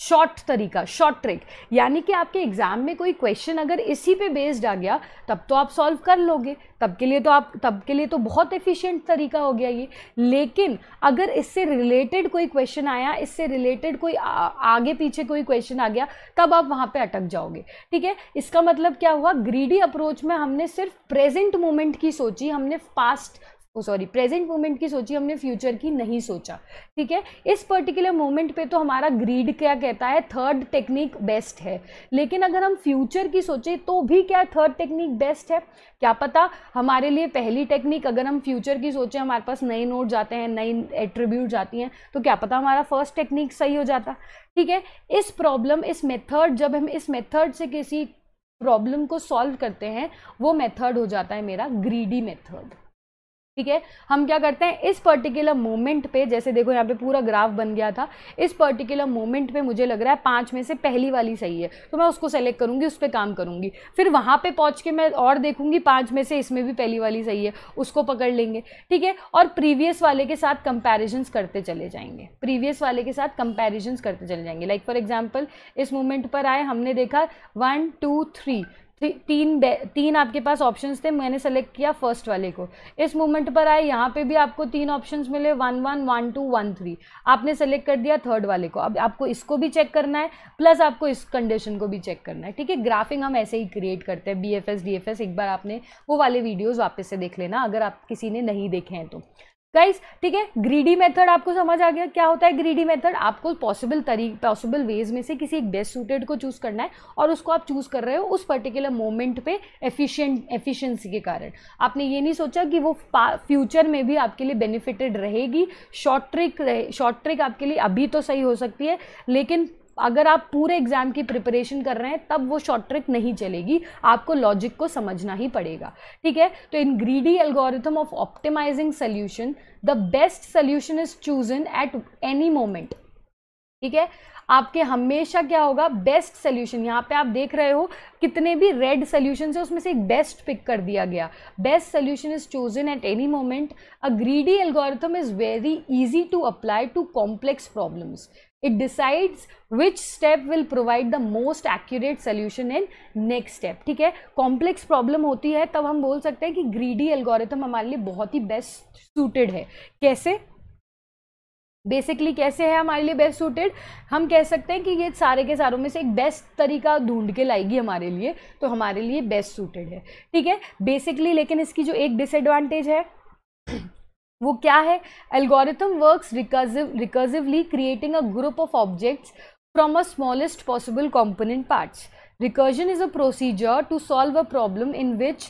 शॉर्ट तरीका शॉर्ट ट्रिक यानी कि आपके एग्ज़ाम में कोई क्वेश्चन अगर इसी पे बेस्ड आ गया तब तो आप सॉल्व कर लोगे तब के लिए तो आप तब के लिए तो बहुत एफिशिएंट तरीका हो गया ये लेकिन अगर इससे रिलेटेड कोई क्वेश्चन आया इससे रिलेटेड कोई आ, आगे पीछे कोई क्वेश्चन आ गया तब आप वहाँ पे अटक जाओगे ठीक है इसका मतलब क्या हुआ ग्रीडी अप्रोच में हमने सिर्फ प्रेजेंट मोमेंट की सोची हमने पास्ट सॉरी प्रेजेंट मोमेंट की सोची हमने फ्यूचर की नहीं सोचा ठीक है इस पर्टिकुलर मोमेंट पे तो हमारा ग्रीड क्या कहता है थर्ड टेक्निक बेस्ट है लेकिन अगर हम फ्यूचर की सोचें तो भी क्या थर्ड टेक्निक बेस्ट है क्या पता हमारे लिए पहली टेक्निक अगर हम फ्यूचर की सोचें हमारे पास नए नोट जाते हैं नई एट्रीब्यूट जाती हैं तो क्या पता हमारा फर्स्ट टेक्निक सही हो जाता ठीक है इस प्रॉब्लम इस मेथड जब हम इस मेथड से किसी प्रॉब्लम को सॉल्व करते हैं वो मेथड हो जाता है मेरा ग्रीडी मेथड ठीक है हम क्या करते हैं इस पर्टिकुलर मोमेंट पे जैसे देखो यहाँ पे पूरा ग्राफ बन गया था इस पर्टिकुलर मोमेंट पे मुझे लग रहा है पाँच में से पहली वाली सही है तो मैं उसको सेलेक्ट करूंगी उस पर काम करूंगी फिर वहां पे पहुँच के मैं और देखूंगी पाँच में से इसमें भी पहली वाली सही है उसको पकड़ लेंगे ठीक है और प्रीवियस वाले के साथ कंपेरिजन्स करते चले जाएंगे प्रीवियस वाले के साथ कंपेरिजन्स करते चले जाएंगे लाइक फॉर एग्जाम्पल इस मोमेंट पर आए हमने देखा वन टू थ्री तीन तीन आपके पास ऑप्शंस थे मैंने सेलेक्ट किया फर्स्ट वाले को इस मोमेंट पर आए यहाँ पे भी आपको तीन ऑप्शंस मिले one one one two one three आपने सेलेक्ट कर दिया थर्ड वाले को अब आपको इसको भी चेक करना है प्लस आपको इस कंडीशन को भी चेक करना है ठीक है ग्राफिंग हम ऐसे ही क्रिएट करते हैं B F S D F S एक बार आपने वो वाले वीडियोज़ वापस से देख लेना अगर आप किसी ने नहीं देखे हैं तो गाइस ठीक है ग्रीडी मेथड आपको समझ आ गया क्या होता है ग्रीडी मेथड आपको पॉसिबल तरी पॉसिबल वेज में से किसी एक बेस्ट सूटेड को चूज़ करना है और उसको आप चूज़ कर रहे हो उस पर्टिकुलर मोमेंट पे एफिशिएंट एफिशिएंसी के कारण आपने ये नहीं सोचा कि वो फ्यूचर में भी आपके लिए बेनिफिटेड रहेगी शॉर्ट ट्रिक रहे शॉर्ट ट्रिक आपके लिए अभी तो सही हो सकती है लेकिन अगर आप पूरे एग्ज़ाम की प्रिपरेशन कर रहे हैं तब वो शॉर्ट ट्रिक नहीं चलेगी आपको लॉजिक को समझना ही पड़ेगा ठीक है तो in greedy algorithm of optimizing solution the best solution is chosen at any moment ठीक है आपके हमेशा क्या होगा बेस्ट सोल्यूशन यहाँ पे आप देख रहे हो कितने भी रेड सोल्यूशन है उसमें से एक बेस्ट पिक कर दिया गया best solution is chosen at any moment a greedy algorithm is very easy to apply to complex problems it decides which step will provide the most accurate solution in next step ठीक है complex problem होती है तब हम बोल सकते हैं कि greedy algorithm हमारे लिए बहुत ही best suited है कैसे बेसिकली कैसे है हमारे लिए बेस्ट सूटेड हम कह सकते हैं कि ये सारे के सारों में से एक बेस्ट तरीका ढूंढ के लाएगी हमारे लिए तो हमारे लिए बेस्ट सूटेड है ठीक है बेसिकली लेकिन इसकी जो एक डिसएडवांटेज है वो क्या है algorithm work recursively creating a group of objects from a smallest possible component parts recursion is a procedure to solve a problem in which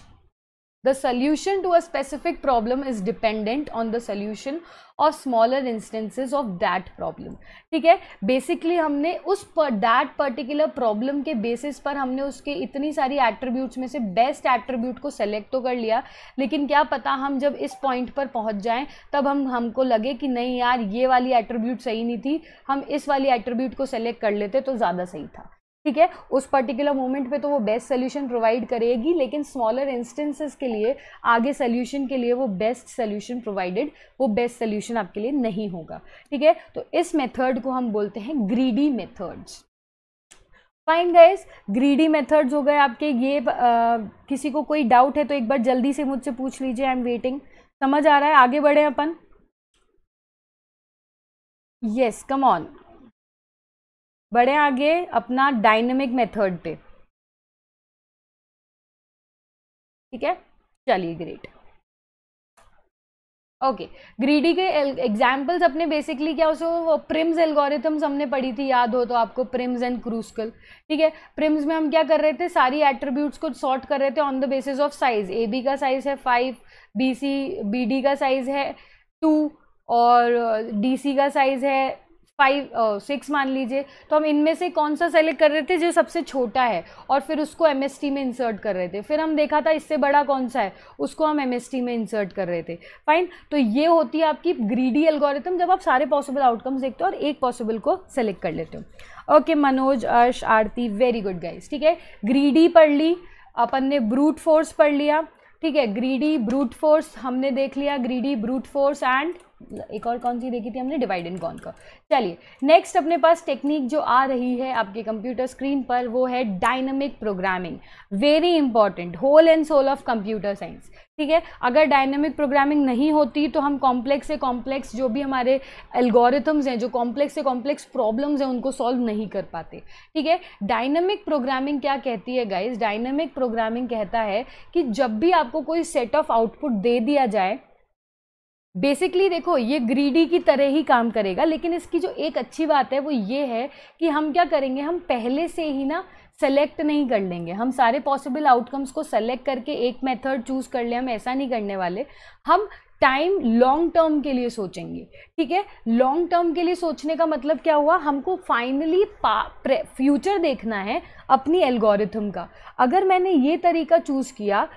The solution to a specific problem is dependent on the solution of smaller instances of that problem. ठीक है basically हमने उस पर that particular problem के basis पर हमने उसके इतनी सारी एट्रीब्यूट्स में से बेस्ट एट्रीब्यूट को सेलेक्ट तो कर लिया लेकिन क्या पता हम जब इस पॉइंट पर पहुंच जाएं तब हम हमको लगे कि नहीं यार ये वाली एट्रीब्यूट सही नहीं थी हम इस वाली एट्रीब्यूट को सेलेक्ट कर लेते तो ज़्यादा सही था ठीक है उस पर्टिकुलर मोमेंट पे तो वो बेस्ट सोल्यूशन प्रोवाइड करेगी लेकिन स्मॉलर इंस्टेंसेस के लिए आगे सोल्यूशन के लिए वो बेस्ट सोल्यूशन प्रोवाइडेड वो बेस्ट सोल्यूशन आपके लिए नहीं होगा ठीक है तो इस मेथड को हम बोलते हैं greedy methods fine guys greedy methods हो गए आपके ये आ, किसी को कोई डाउट है तो एक बार जल्दी से मुझसे पूछ लीजिए आई एम वेटिंग समझ आ रहा है आगे बढ़े अपन यस कम ऑन बढ़े आगे अपना डायनेमिक मेथड पे ठीक है चलिए ग्रेट ओके ग्रीडी के एग्जाम्पल्स अपने बेसिकली क्या उसको प्रिम्स एल्गोरिथम्स हमने पढ़ी थी याद हो तो आपको प्रिम्स एंड क्रूसकल ठीक है प्रिम्स में हम क्या कर रहे थे सारी एट्रीब्यूट्स को सॉर्ट कर रहे थे on the basis of size A B का साइज है five B C B D का साइज है टू और डी uh, सी का साइज है फाइव सिक्स uh, मान लीजिए तो हम इनमें से कौन सा सेलेक्ट कर रहे थे जो सबसे छोटा है और फिर उसको एम में इंसर्ट कर रहे थे फिर हम देखा था इससे बड़ा कौन सा है उसको हम एम में इंसर्ट कर रहे थे फाइन तो ये होती है आपकी ग्रीडी एल्गोरिथम जब आप सारे पॉसिबल आउटकम्स देखते हो और एक पॉसिबल को सेलेक्ट कर लेते हो ओके मनोज अर्श आरती वेरी गुड गाइज ठीक है ग्रीडी पढ़ ली अपन ने ब्रूट फोर्स पढ़ लिया ठीक है ग्रीडी ब्रूट फोर्स हमने देख लिया ग्रीडी ब्रूट फोर्स एंड एक और कौन सी देखी थी हमने डिवाइड एंड का चलिए नेक्स्ट अपने पास टेक्निक जो आ रही है आपके कंप्यूटर स्क्रीन पर वो है dynamic programming very important whole and soul of computer science ठीक है अगर डायनेमिक प्रोग्रामिंग नहीं होती तो हम कॉम्प्लेक्स से कॉम्प्लेक्स जो भी हमारे एल्गोरिथम्स हैं जो कॉम्प्लेक्स से कॉम्प्लेक्स प्रॉब्लम्स हैं उनको सॉल्व नहीं कर पाते ठीक है डायनेमिक प्रोग्रामिंग क्या कहती है गाइज डायनामिक प्रोग्रामिंग कहता है कि जब भी आपको कोई सेट ऑफ आउटपुट दे दिया जाए बेसिकली देखो ये ग्रीडी की तरह ही काम करेगा लेकिन इसकी जो एक अच्छी बात है वो ये है कि हम क्या करेंगे हम पहले से ही ना सेलेक्ट नहीं कर लेंगे हम सारे पॉसिबल आउटकम्स को सेलेक्ट करके एक मेथड चूज़ कर ले हम ऐसा नहीं करने वाले हम टाइम लॉन्ग टर्म के लिए सोचेंगे ठीक है लॉन्ग टर्म के लिए सोचने का मतलब क्या हुआ हमको फाइनली फ्यूचर देखना है अपनी एल्गोरिथम का अगर मैंने ये तरीका चूज़ किया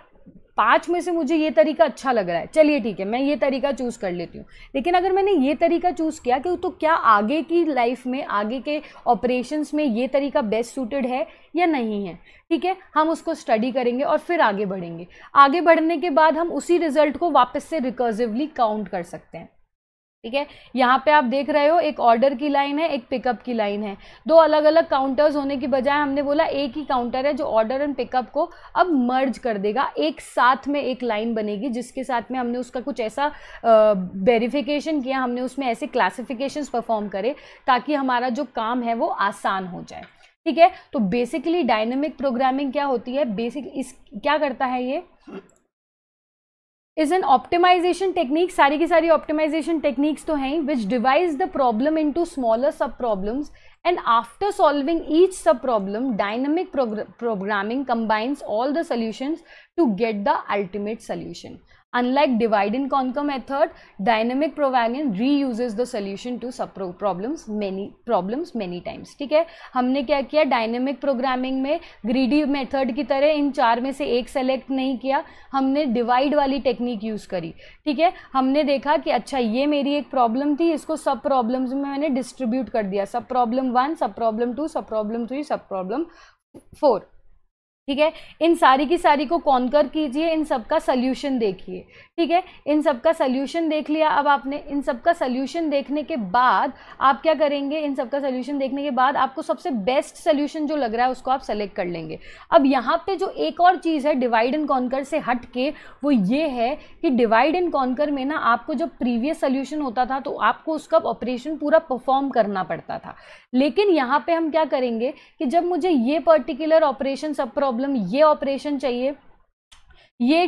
पाँच में से मुझे ये तरीका अच्छा लग रहा है चलिए ठीक है मैं ये तरीका चूज़ कर लेती हूँ लेकिन अगर मैंने ये तरीका चूज़ किया कि तो क्या आगे की लाइफ में आगे के ऑपरेशंस में ये तरीका बेस्ट सूटेड है या नहीं है ठीक है हम उसको स्टडी करेंगे और फिर आगे बढ़ेंगे आगे बढ़ने के बाद हम उसी रिजल्ट को वापस से रिकर्सिवली काउंट कर सकते हैं ठीक है यहाँ पे आप देख रहे हो एक ऑर्डर की लाइन है एक पिकअप की लाइन है दो अलग अलग काउंटर्स होने की बजाय हमने बोला एक ही काउंटर है जो ऑर्डर एंड पिकअप को अब मर्ज कर देगा एक साथ में एक लाइन बनेगी जिसके साथ में हमने उसका कुछ ऐसा वेरिफिकेशन किया हमने उसमें ऐसे क्लासिफिकेशंस परफॉर्म करे ताकि हमारा जो काम है वो आसान हो जाए ठीक है तो बेसिकली डायनेमिक प्रोग्रामिंग क्या होती है बेसिक इस क्या करता है ये is an optimization technique Sari की sari optimization techniques to हैं which divides the problem into smaller sub problems and after solving each sub problem dynamic programming combines all the solutions to get the ultimate solution Unlike divide and conquer method, dynamic provagon reuses the solution to sub problems many problems many times ठीक है हमने क्या किया dynamic programming में greedy method की तरह इन चार में से एक सेलेक्ट नहीं किया हमने डिवाइड वाली टेक्निक यूज़ करी ठीक है हमने देखा कि अच्छा ये मेरी एक प्रॉब्लम थी इसको सब प्रॉब्लम्स में मैंने डिस्ट्रीब्यूट कर दिया sub problem one sub problem two sub problem three sub problem four ठीक है इन सारी की सारी को कॉन्कर कीजिए इन सब का सल्यूशन देखिए ठीक है इन सब का देख लिया अब आपने इन सब का देखने के बाद आप क्या करेंगे इन सब का देखने के बाद आपको सबसे बेस्ट सोल्यूशन जो लग रहा है उसको आप सेलेक्ट कर लेंगे अब यहाँ पे जो एक और चीज़ है डिवाइड एंड कॉन्कर से हट के वो ये है कि डिवाइड एंड कॉन्कर में ना आपको जो प्रीवियस सोल्यूशन होता था तो आपको उसका ऑपरेशन पूरा परफॉर्म करना पड़ता था लेकिन यहाँ पर हम क्या करेंगे कि जब मुझे ये पर्टिकुलर ऑपरेशन सब प्रॉब्लम ये ऑपरेशन चाहिए ये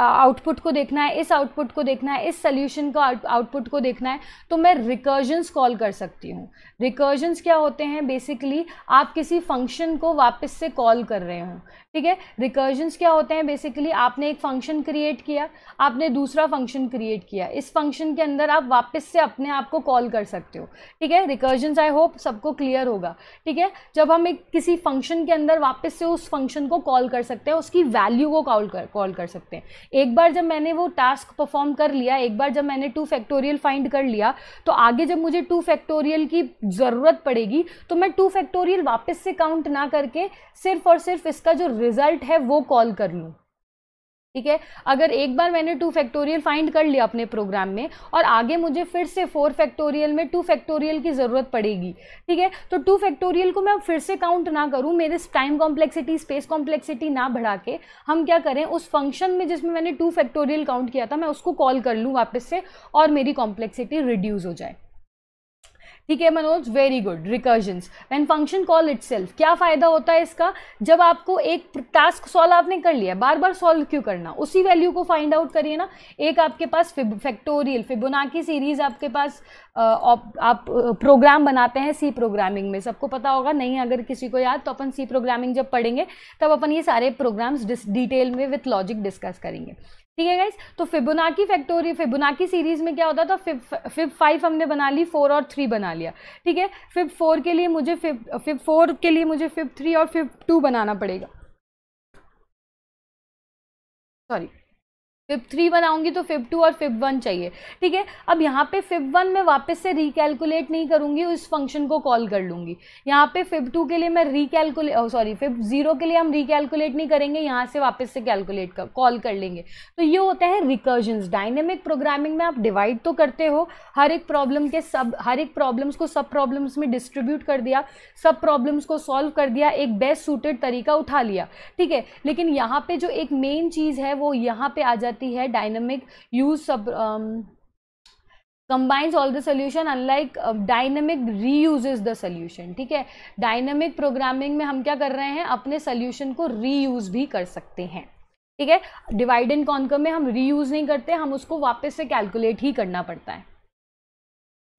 आउटपुट को देखना है इस आउटपुट को देखना है इस सोल्यूशन का आउटपुट को देखना है तो मैं रिकर्जन्स कॉल कर सकती हूँ रिकर्जन्स क्या होते हैं बेसिकली आप किसी फंक्शन को वापस से कॉल कर रहे हो ठीक है रिकर्जन्स क्या होते हैं बेसिकली आपने एक फंक्शन क्रिएट किया आपने दूसरा फंक्शन क्रिएट किया इस फंक्शन के अंदर आप वापस से अपने आप को कॉल कर सकते हो ठीक है रिकर्जन्स आई होप सबको क्लियर होगा ठीक है जब हम एक किसी फंक्शन के अंदर वापस से उस फंक्शन को कॉल कर सकते हैं उसकी वैल्यू को कॉल कर कॉल कर सकते हैं एक बार जब मैंने वो टास्क परफॉर्म कर लिया एक बार जब मैंने टू फैक्टोरियल फाइंड कर लिया तो आगे जब मुझे टू फैक्टोरियल की ज़रूरत पड़ेगी तो मैं टू फैक्टोरियल वापस से काउंट ना करके सिर्फ और सिर्फ इसका जो रिजल्ट है वो कॉल कर लूँ ठीक है अगर एक बार मैंने टू फैक्टोरियल फाइंड कर लिया अपने प्रोग्राम में और आगे मुझे फिर से फोर फैक्टोरियल में टू फैक्टोरियल की ज़रूरत पड़ेगी ठीक है तो टू फैक्टोरियल को मैं अब फिर से काउंट ना करूँ मेरे टाइम कॉम्प्लेक्सिटी स्पेस कॉम्प्लेक्सिटी ना बढ़ा के हम क्या करें उस फंक्शन में जिसमें मैंने टू फैक्टोरियल काउंट किया था मैं उसको कॉल कर लूँ वापस से और मेरी कॉम्प्लेक्सिटी रिड्यूज़ हो जाए ठीक है Manoj very good recursions and function call it क्या फ़ायदा होता है इसका जब आपको एक टास्क सॉल्व आपने कर लिया बार बार सॉल्व क्यों करना उसी वैल्यू को फाइंड आउट करिए ना एक आपके पास फैक्टोरियल फिबोनाकी सीरीज आपके पास आप, आप प्रोग्राम बनाते हैं सी प्रोग्रामिंग में सबको पता होगा नहीं अगर किसी को याद तो अपन सी प्रोग्रामिंग जब पढ़ेंगे तब अपन ये सारे प्रोग्राम्स डिटेल में विथ लॉजिक डिस्कस करेंगे ठीक है गाइज तो फिबोनाकी फैक्टोरियल फिबोनाकी सीरीज में क्या होता था फिब फिब फाइव हमने बना ली फोर और थ्री बना लिया ठीक है फिब फोर के लिए मुझे फिब फिब फोर के लिए मुझे फिब थ्री और फिब टू बनाना पड़ेगा सॉरी फिफ्थ थ्री बनाऊंगी तो फिफ्थ टू और फिफ्थ वन चाहिए ठीक है अब यहाँ पे फिफ्थ वन मैं वापस से रिकैलकुलेट नहीं करूँगी उस फंक्शन को कॉल कर लूंगी यहाँ पे फिफ्थ टू के लिए मैं रिकैलकुलेट सॉरी फिफ्थ जीरो के लिए हम रिकैलकुलेट नहीं करेंगे यहाँ से वापस से कैलकुलेट कर कॉल कर लेंगे तो ये होता है रिकर्जन्स डायनेमिक प्रोग्रामिंग में आप डिवाइड तो करते हो हर एक प्रॉब्लम के सब हर एक प्रॉब्लम्स को सब प्रॉब्लम्स में डिस्ट्रीब्यूट कर दिया सब प्रॉब्लम्स को सॉल्व कर दिया एक बेस्ट सूटेड तरीका उठा लिया ठीक है लेकिन यहाँ पे जो एक मेन चीज़ है वो यहाँ पे आ जाती करती है dynamic use sub combines all the solution unlike dynamic re the solution ठीक है डायनेमिक प्रोग्रामिंग में हम क्या कर रहे हैं अपने सोल्यूशन को री यूज भी कर सकते हैं ठीक है डिवाइड एंड कॉन्कर में हम री यूज नहीं करते हम उसको वापस से कैलकुलेट ही करना पड़ता है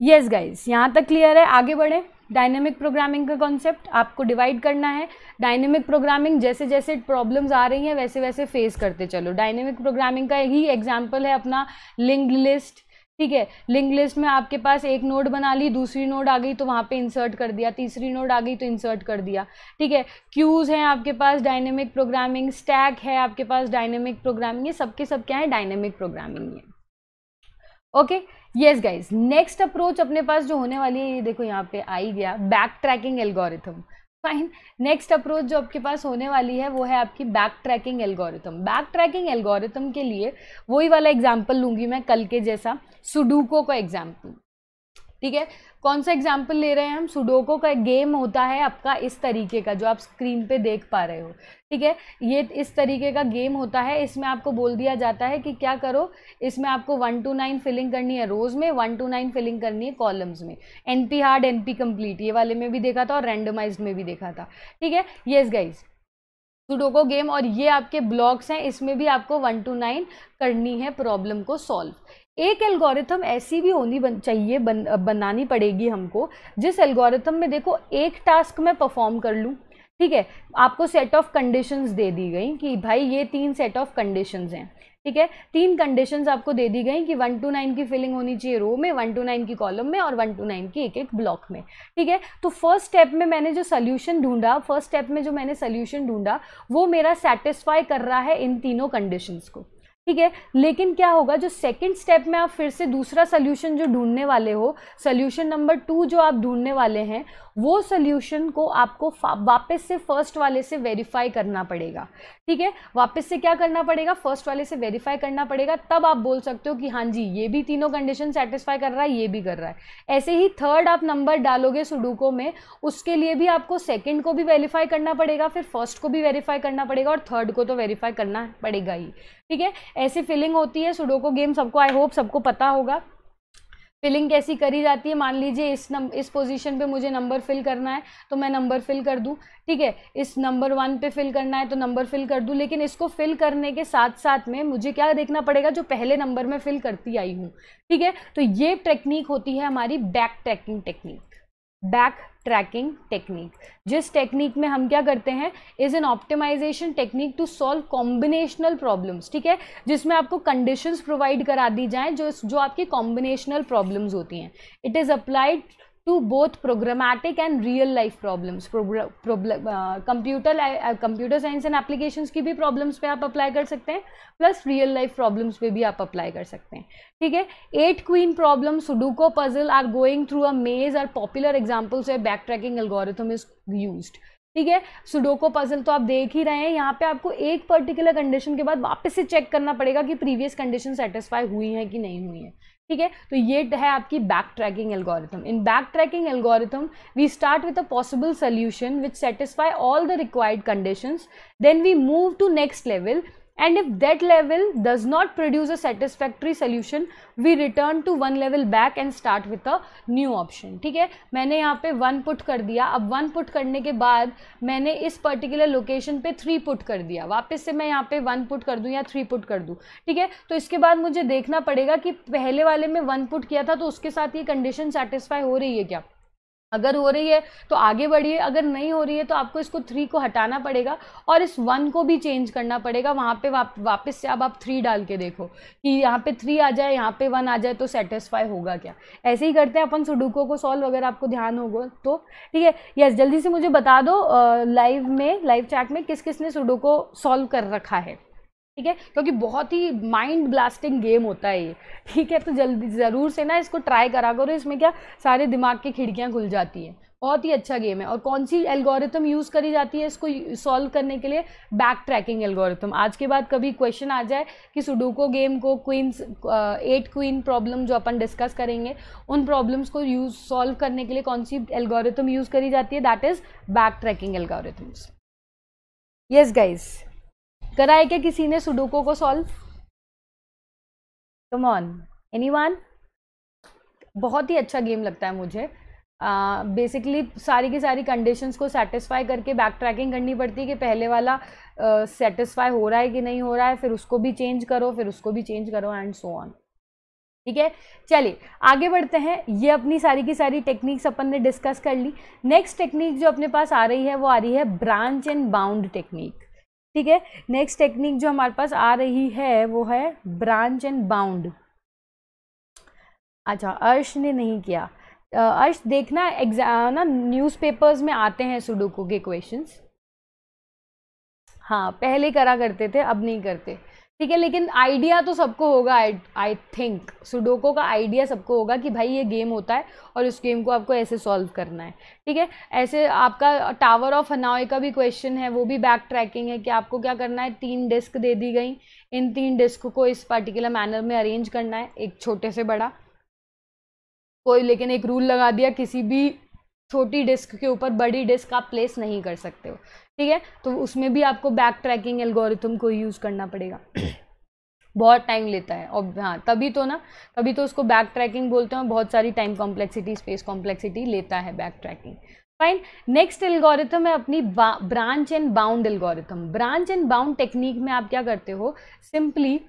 यस गाइज यहां तक क्लियर है आगे बढ़े डायनेमिक प्रोग्रामिंग का कॉन्सेप्ट आपको डिवाइड करना है डायनेमिक प्रोग्रामिंग जैसे जैसे प्रॉब्लम्स आ रही हैं वैसे वैसे फेस करते चलो डायनेमिक प्रोग्रामिंग का ही एग्जाम्पल है अपना लिंक लिस्ट ठीक है लिंक लिस्ट में आपके पास एक नोड बना ली दूसरी नोड आ गई तो वहाँ पे इंसर्ट कर दिया तीसरी नोड आ गई तो इंसर्ट कर दिया ठीक है क्यूज़ हैं आपके पास डायनेमिक प्रोग्रामिंग स्टैक है आपके पास डायनेमिक प्रोग्रामिंग ये सबके सब क्या है डायनेमिक प्रोग्रामिंग है okay okay? Yes guys next approach अपने पास जो होने वाली है ये देखो यहाँ पे आई गया backtracking algorithm fine next approach जो आपके पास होने वाली है वो है आपकी backtracking algorithm backtracking algorithm के लिए वही वाला एग्जाम्पल लूंगी मैं कल के जैसा सुडूको का एग्जाम्पल ठीक है कौन सा एग्जाम्पल ले रहे हैं हम सुडोको का गेम होता है आपका इस तरीके का जो आप स्क्रीन पे देख पा रहे हो ठीक है ये इस तरीके का गेम होता है इसमें आपको बोल दिया जाता है कि क्या करो इसमें आपको वन टू नाइन फिलिंग करनी है रोज में वन टू नाइन फिलिंग करनी है कॉलम्स में N P hard N P complete ये वाले में भी देखा था और रेंडमाइज में भी देखा था ठीक है येस गाइज सुडोको गेम और ये आपके ब्लॉक्स हैं इसमें भी आपको वन टू नाइन करनी है प्रॉब्लम को सॉल्व एक एल्गोरिथम ऐसी भी होनी बन चाहिए बन, बनानी पड़ेगी हमको जिस एल्गोरिथम में देखो एक टास्क मैं परफॉर्म कर लूँ ठीक है आपको सेट ऑफ कंडीशंस दे दी गई कि भाई ये तीन सेट ऑफ कंडीशंस हैं ठीक है तीन कंडीशंस आपको दे दी गई कि वन टू नाइन की फिलिंग होनी चाहिए रो में वन टू नाइन की कॉलम में और वन टू नाइन की एक एक ब्लॉक में ठीक है तो फर्स्ट स्टेप में मैंने जो सोल्यूशन ढूंढा फर्स्ट स्टेप में जो मैंने सोल्यूशन ढूंढा वो मेरा सेटिस्फाई कर रहा है इन तीनों कंडीशंस को ठीक है लेकिन क्या होगा जो सेकंड स्टेप में आप फिर से दूसरा सोल्यूशन जो ढूंढने वाले हो सोल्यूशन नंबर टू जो आप ढूंढने वाले हैं वो सोल्यूशन को आपको वापस से फर्स्ट वाले से वेरीफाई करना पड़ेगा ठीक है वापस से क्या करना पड़ेगा फर्स्ट वाले से वेरीफाई करना पड़ेगा तब आप बोल सकते हो कि हाँ जी ये भी तीनों कंडीशन सेटिस्फाई कर रहा है ये भी कर रहा है ऐसे ही थर्ड आप नंबर डालोगे सुडूको में उसके लिए भी आपको सेकेंड को भी वेरीफाई करना पड़ेगा फिर फर्स्ट को भी वेरीफाई करना पड़ेगा और थर्ड को तो वेरीफाई करना पड़ेगा ही ठीक है ऐसी फीलिंग होती है सुडोको गेम सबको आई होप सबको पता होगा फिलिंग कैसी करी जाती है मान लीजिए इस नम इस पोजीशन पे मुझे नंबर फिल करना है तो मैं नंबर फिल कर दूँ ठीक है इस नंबर वन पे फिल करना है तो नंबर फिल कर दूँ लेकिन इसको फिल करने के साथ साथ में मुझे क्या देखना पड़ेगा जो पहले नंबर में फिल करती आई हूँ ठीक है तो ये टेक्निक होती है हमारी backtracking technique backtracking technique जिस टेक्निक में हम क्या करते हैं is an optimization technique to solve combinational problems ठीक है जिसमें आपको कंडीशंस प्रोवाइड करा दी जाएं जो जो आपकी कॉम्बिनेशनल प्रॉब्लम्स होती हैं it is applied to both programmatic and real life problems computer computer science and application की भी प्रॉब्लम्स पे आप अप्लाई कर सकते हैं प्लस रियल लाइफ प्रॉब्लम्स पे भी आप अप्लाई कर सकते हैं ठीक है eight queen problem sudoku puzzle are going through a maze are popular examples है backtracking algorithm is use ठीक है सुडोको पजल तो आप देख ही रहे हैं यहाँ पे आपको एक पर्टिकुलर कंडीशन के बाद वापस से चेक करना पड़ेगा कि प्रीवियस कंडीशन सेटिस्फाई हुई है कि नहीं हुई है ठीक है तो ये है आपकी backtracking algorithm in backtracking algorithm we start with a possible solution which satisfy all the required conditions then we move to next level and if that level does not produce a satisfactory solution we return to one level back and start with a new option ठीक है मैंने यहाँ पे one put कर दिया अब one put करने के बाद मैंने इस पर्टिकुलर लोकेशन पे थ्री पुट कर दिया वापस से मैं यहाँ पे वन पुट कर दूँ या थ्री पुट कर दूँ ठीक है तो इसके बाद मुझे देखना पड़ेगा कि पहले वाले में वन पुट किया था तो उसके साथ ये कंडीशन सेटिस्फाई हो रही है क्या अगर हो रही है तो आगे बढ़िए अगर नहीं हो रही है तो आपको इसको थ्री को हटाना पड़ेगा और इस वन को भी चेंज करना पड़ेगा वहाँ पे वाप, वापस से अब आप थ्री डाल के देखो कि यहाँ पे थ्री आ जाए यहाँ पे वन आ जाए तो सेटिस्फाई होगा क्या ऐसे ही करते हैं अपन सुडुको को सॉल्व अगर आपको ध्यान होगा तो ठीक है यस जल्दी से मुझे बता दो लाइव में लाइव चैट में किस किसने सुडुको सॉल्व कर रखा है ठीक है क्योंकि बहुत ही माइंड ब्लास्टिंग गेम होता है ये ठीक है तो जल्दी ज़रूर से ना इसको ट्राई करा करो इसमें क्या सारे दिमाग की खिड़कियाँ खुल जाती हैं बहुत ही अच्छा गेम है और कौन सी एल्गोरिथम यूज़ करी जाती है इसको सॉल्व करने के लिए बैक ट्रैकिंग एल्गोरिथम आज के बाद कभी क्वेश्चन आ जाए कि सुडोको गेम को क्वींस एट क्वीन प्रॉब्लम जो अपन डिस्कस करेंगे उन प्रॉब्लम्स को यूज सॉल्व करने के लिए कौन सी एल्गोरिथम यूज़ करी जाती है that is backtracking algorithms yes guys करा है क्या किसी ने सुडोको को सॉल्व कम ऑन एनी बहुत ही अच्छा गेम लगता है मुझे बेसिकली uh, सारी की सारी कंडीशंस को सेटिस्फाई करके बैक ट्रैकिंग करनी पड़ती है कि पहले वाला सेटिस्फाई uh, हो रहा है कि नहीं हो रहा है फिर उसको भी चेंज करो फिर उसको भी चेंज करो एंड सो ऑन ठीक है चलिए आगे बढ़ते हैं ये अपनी सारी की सारी टेक्निक्स अपन ने डिस्कस कर ली नेक्स्ट टेक्निक जो अपने पास आ रही है वो आ रही है ब्रांच एंड बाउंड टेक्निक ठीक है नेक्स्ट टेक्निक जो हमारे पास आ रही है वो है ब्रांच एंड बाउंड अच्छा अर्श ने नहीं किया अर्श देखना एग्जाम ना न्यूज़पेपर्स में आते हैं सुडोको के क्वेश्चंस हाँ पहले करा करते थे अब नहीं करते ठीक है लेकिन आइडिया तो सबको होगा आई आई थिंक सुडोको का आइडिया सबको होगा कि भाई ये गेम होता है और उस गेम को आपको ऐसे सॉल्व करना है ठीक है ऐसे आपका टावर ऑफ अनाओ का भी क्वेश्चन है वो भी बैक ट्रैकिंग है कि आपको क्या करना है तीन डिस्क दे दी गई इन तीन डिस्क को इस पर्टिकुलर मैनर में अरेंज करना है एक छोटे से बड़ा कोई लेकिन एक रूल लगा दिया किसी भी छोटी डिस्क के ऊपर बड़ी डिस्क आप प्लेस नहीं कर सकते हो ठीक है तो उसमें भी आपको बैक ट्रैकिंग एल्गोरिथम को यूज़ करना पड़ेगा बहुत टाइम लेता है और हाँ तभी तो ना तभी तो उसको बैक ट्रैकिंग बोलते हैं बहुत सारी टाइम कॉम्प्लेक्सिटी स्पेस कॉम्प्लेक्सिटी लेता है backtracking fine next algorithm है अपनी branch and bound algorithm branch and bound technique में आप क्या करते हो सिंपली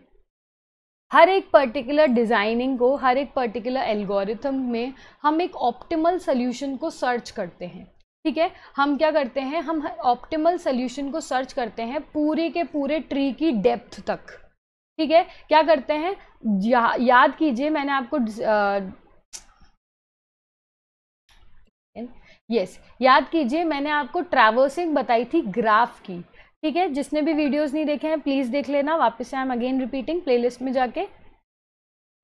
हर एक पर्टिकुलर डिज़ाइनिंग को हर एक पर्टिकुलर एल्गोरिथम में हम एक ऑप्टिमल सोल्यूशन को सर्च करते हैं ठीक है हम क्या करते हैं हम ऑप्टिमल सोल्यूशन को सर्च करते हैं पूरे के पूरे ट्री की डेप्थ तक ठीक है क्या करते हैं या, याद कीजिए मैंने आपको यस yes, याद कीजिए मैंने आपको ट्रैवर्सिंग बताई थी ग्राफ की ठीक है जिसने भी वीडियोस नहीं देखे हैं प्लीज़ देख लेना वापस से I am again repeating playlist में जाके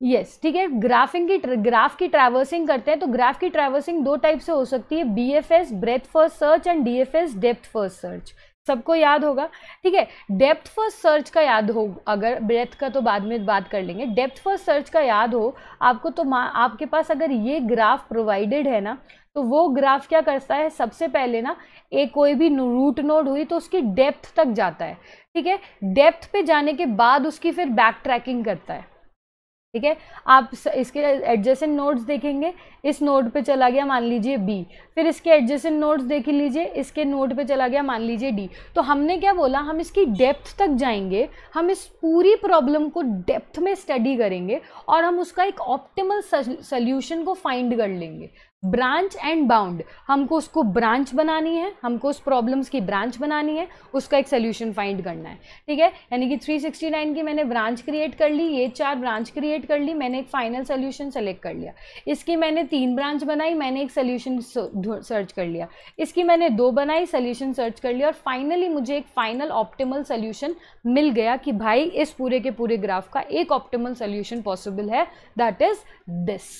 यस ठीक है ग्राफिंग की ग्राफ की ट्रैवर्सिंग करते हैं तो ग्राफ की ट्रैवर्सिंग दो टाइप से हो सकती है B F S breadth first search and D F S depth first search सबको याद होगा ठीक है डेप्थ फर्स्ट सर्च का याद हो अगर ब्रेथ का तो बाद में बात कर लेंगे डेप्थ फर्स्ट सर्च का याद हो आपको तो आपके पास अगर ये ग्राफ प्रोवाइडेड है ना तो वो ग्राफ क्या करता है सबसे पहले ना एक कोई भी रूट नोड हुई तो उसकी डेप्थ तक जाता है ठीक है डेप्थ पे जाने के बाद उसकी फिर बैक ट्रैकिंग करता है ठीक है आप इसके एडजेसेंट नोड्स देखेंगे इस नोड पे चला गया मान लीजिए बी फिर इसके एडजेसेंट नोड्स देख लीजिए इसके नोड पे चला गया मान लीजिए डी तो हमने क्या बोला हम इसकी डेप्थ तक जाएंगे हम इस पूरी प्रॉब्लम को डेप्थ में स्टडी करेंगे और हम उसका एक ऑप्टिमल सल्यूशन को फाइंड कर लेंगे ब्रांच एंड बाउंड हमको उसको ब्रांच बनानी है हमको उस प्रॉब्लम्स की ब्रांच बनानी है उसका एक सोल्यूशन फाइंड करना है ठीक है यानी कि 369 की मैंने ब्रांच क्रिएट कर ली ये चार ब्रांच क्रिएट कर ली मैंने एक फाइनल सोल्यूशन सेलेक्ट कर लिया इसकी मैंने तीन ब्रांच बनाई मैंने एक सोल्यूशन सर्च कर लिया इसकी मैंने दो बनाई सोल्यूशन सर्च कर लिया और फाइनली मुझे एक फाइनल ऑप्टिमल सोल्यूशन मिल गया कि भाई इस पूरे के पूरे ग्राफ का एक ऑप्टिमल सोल्यूशन पॉसिबल है that is this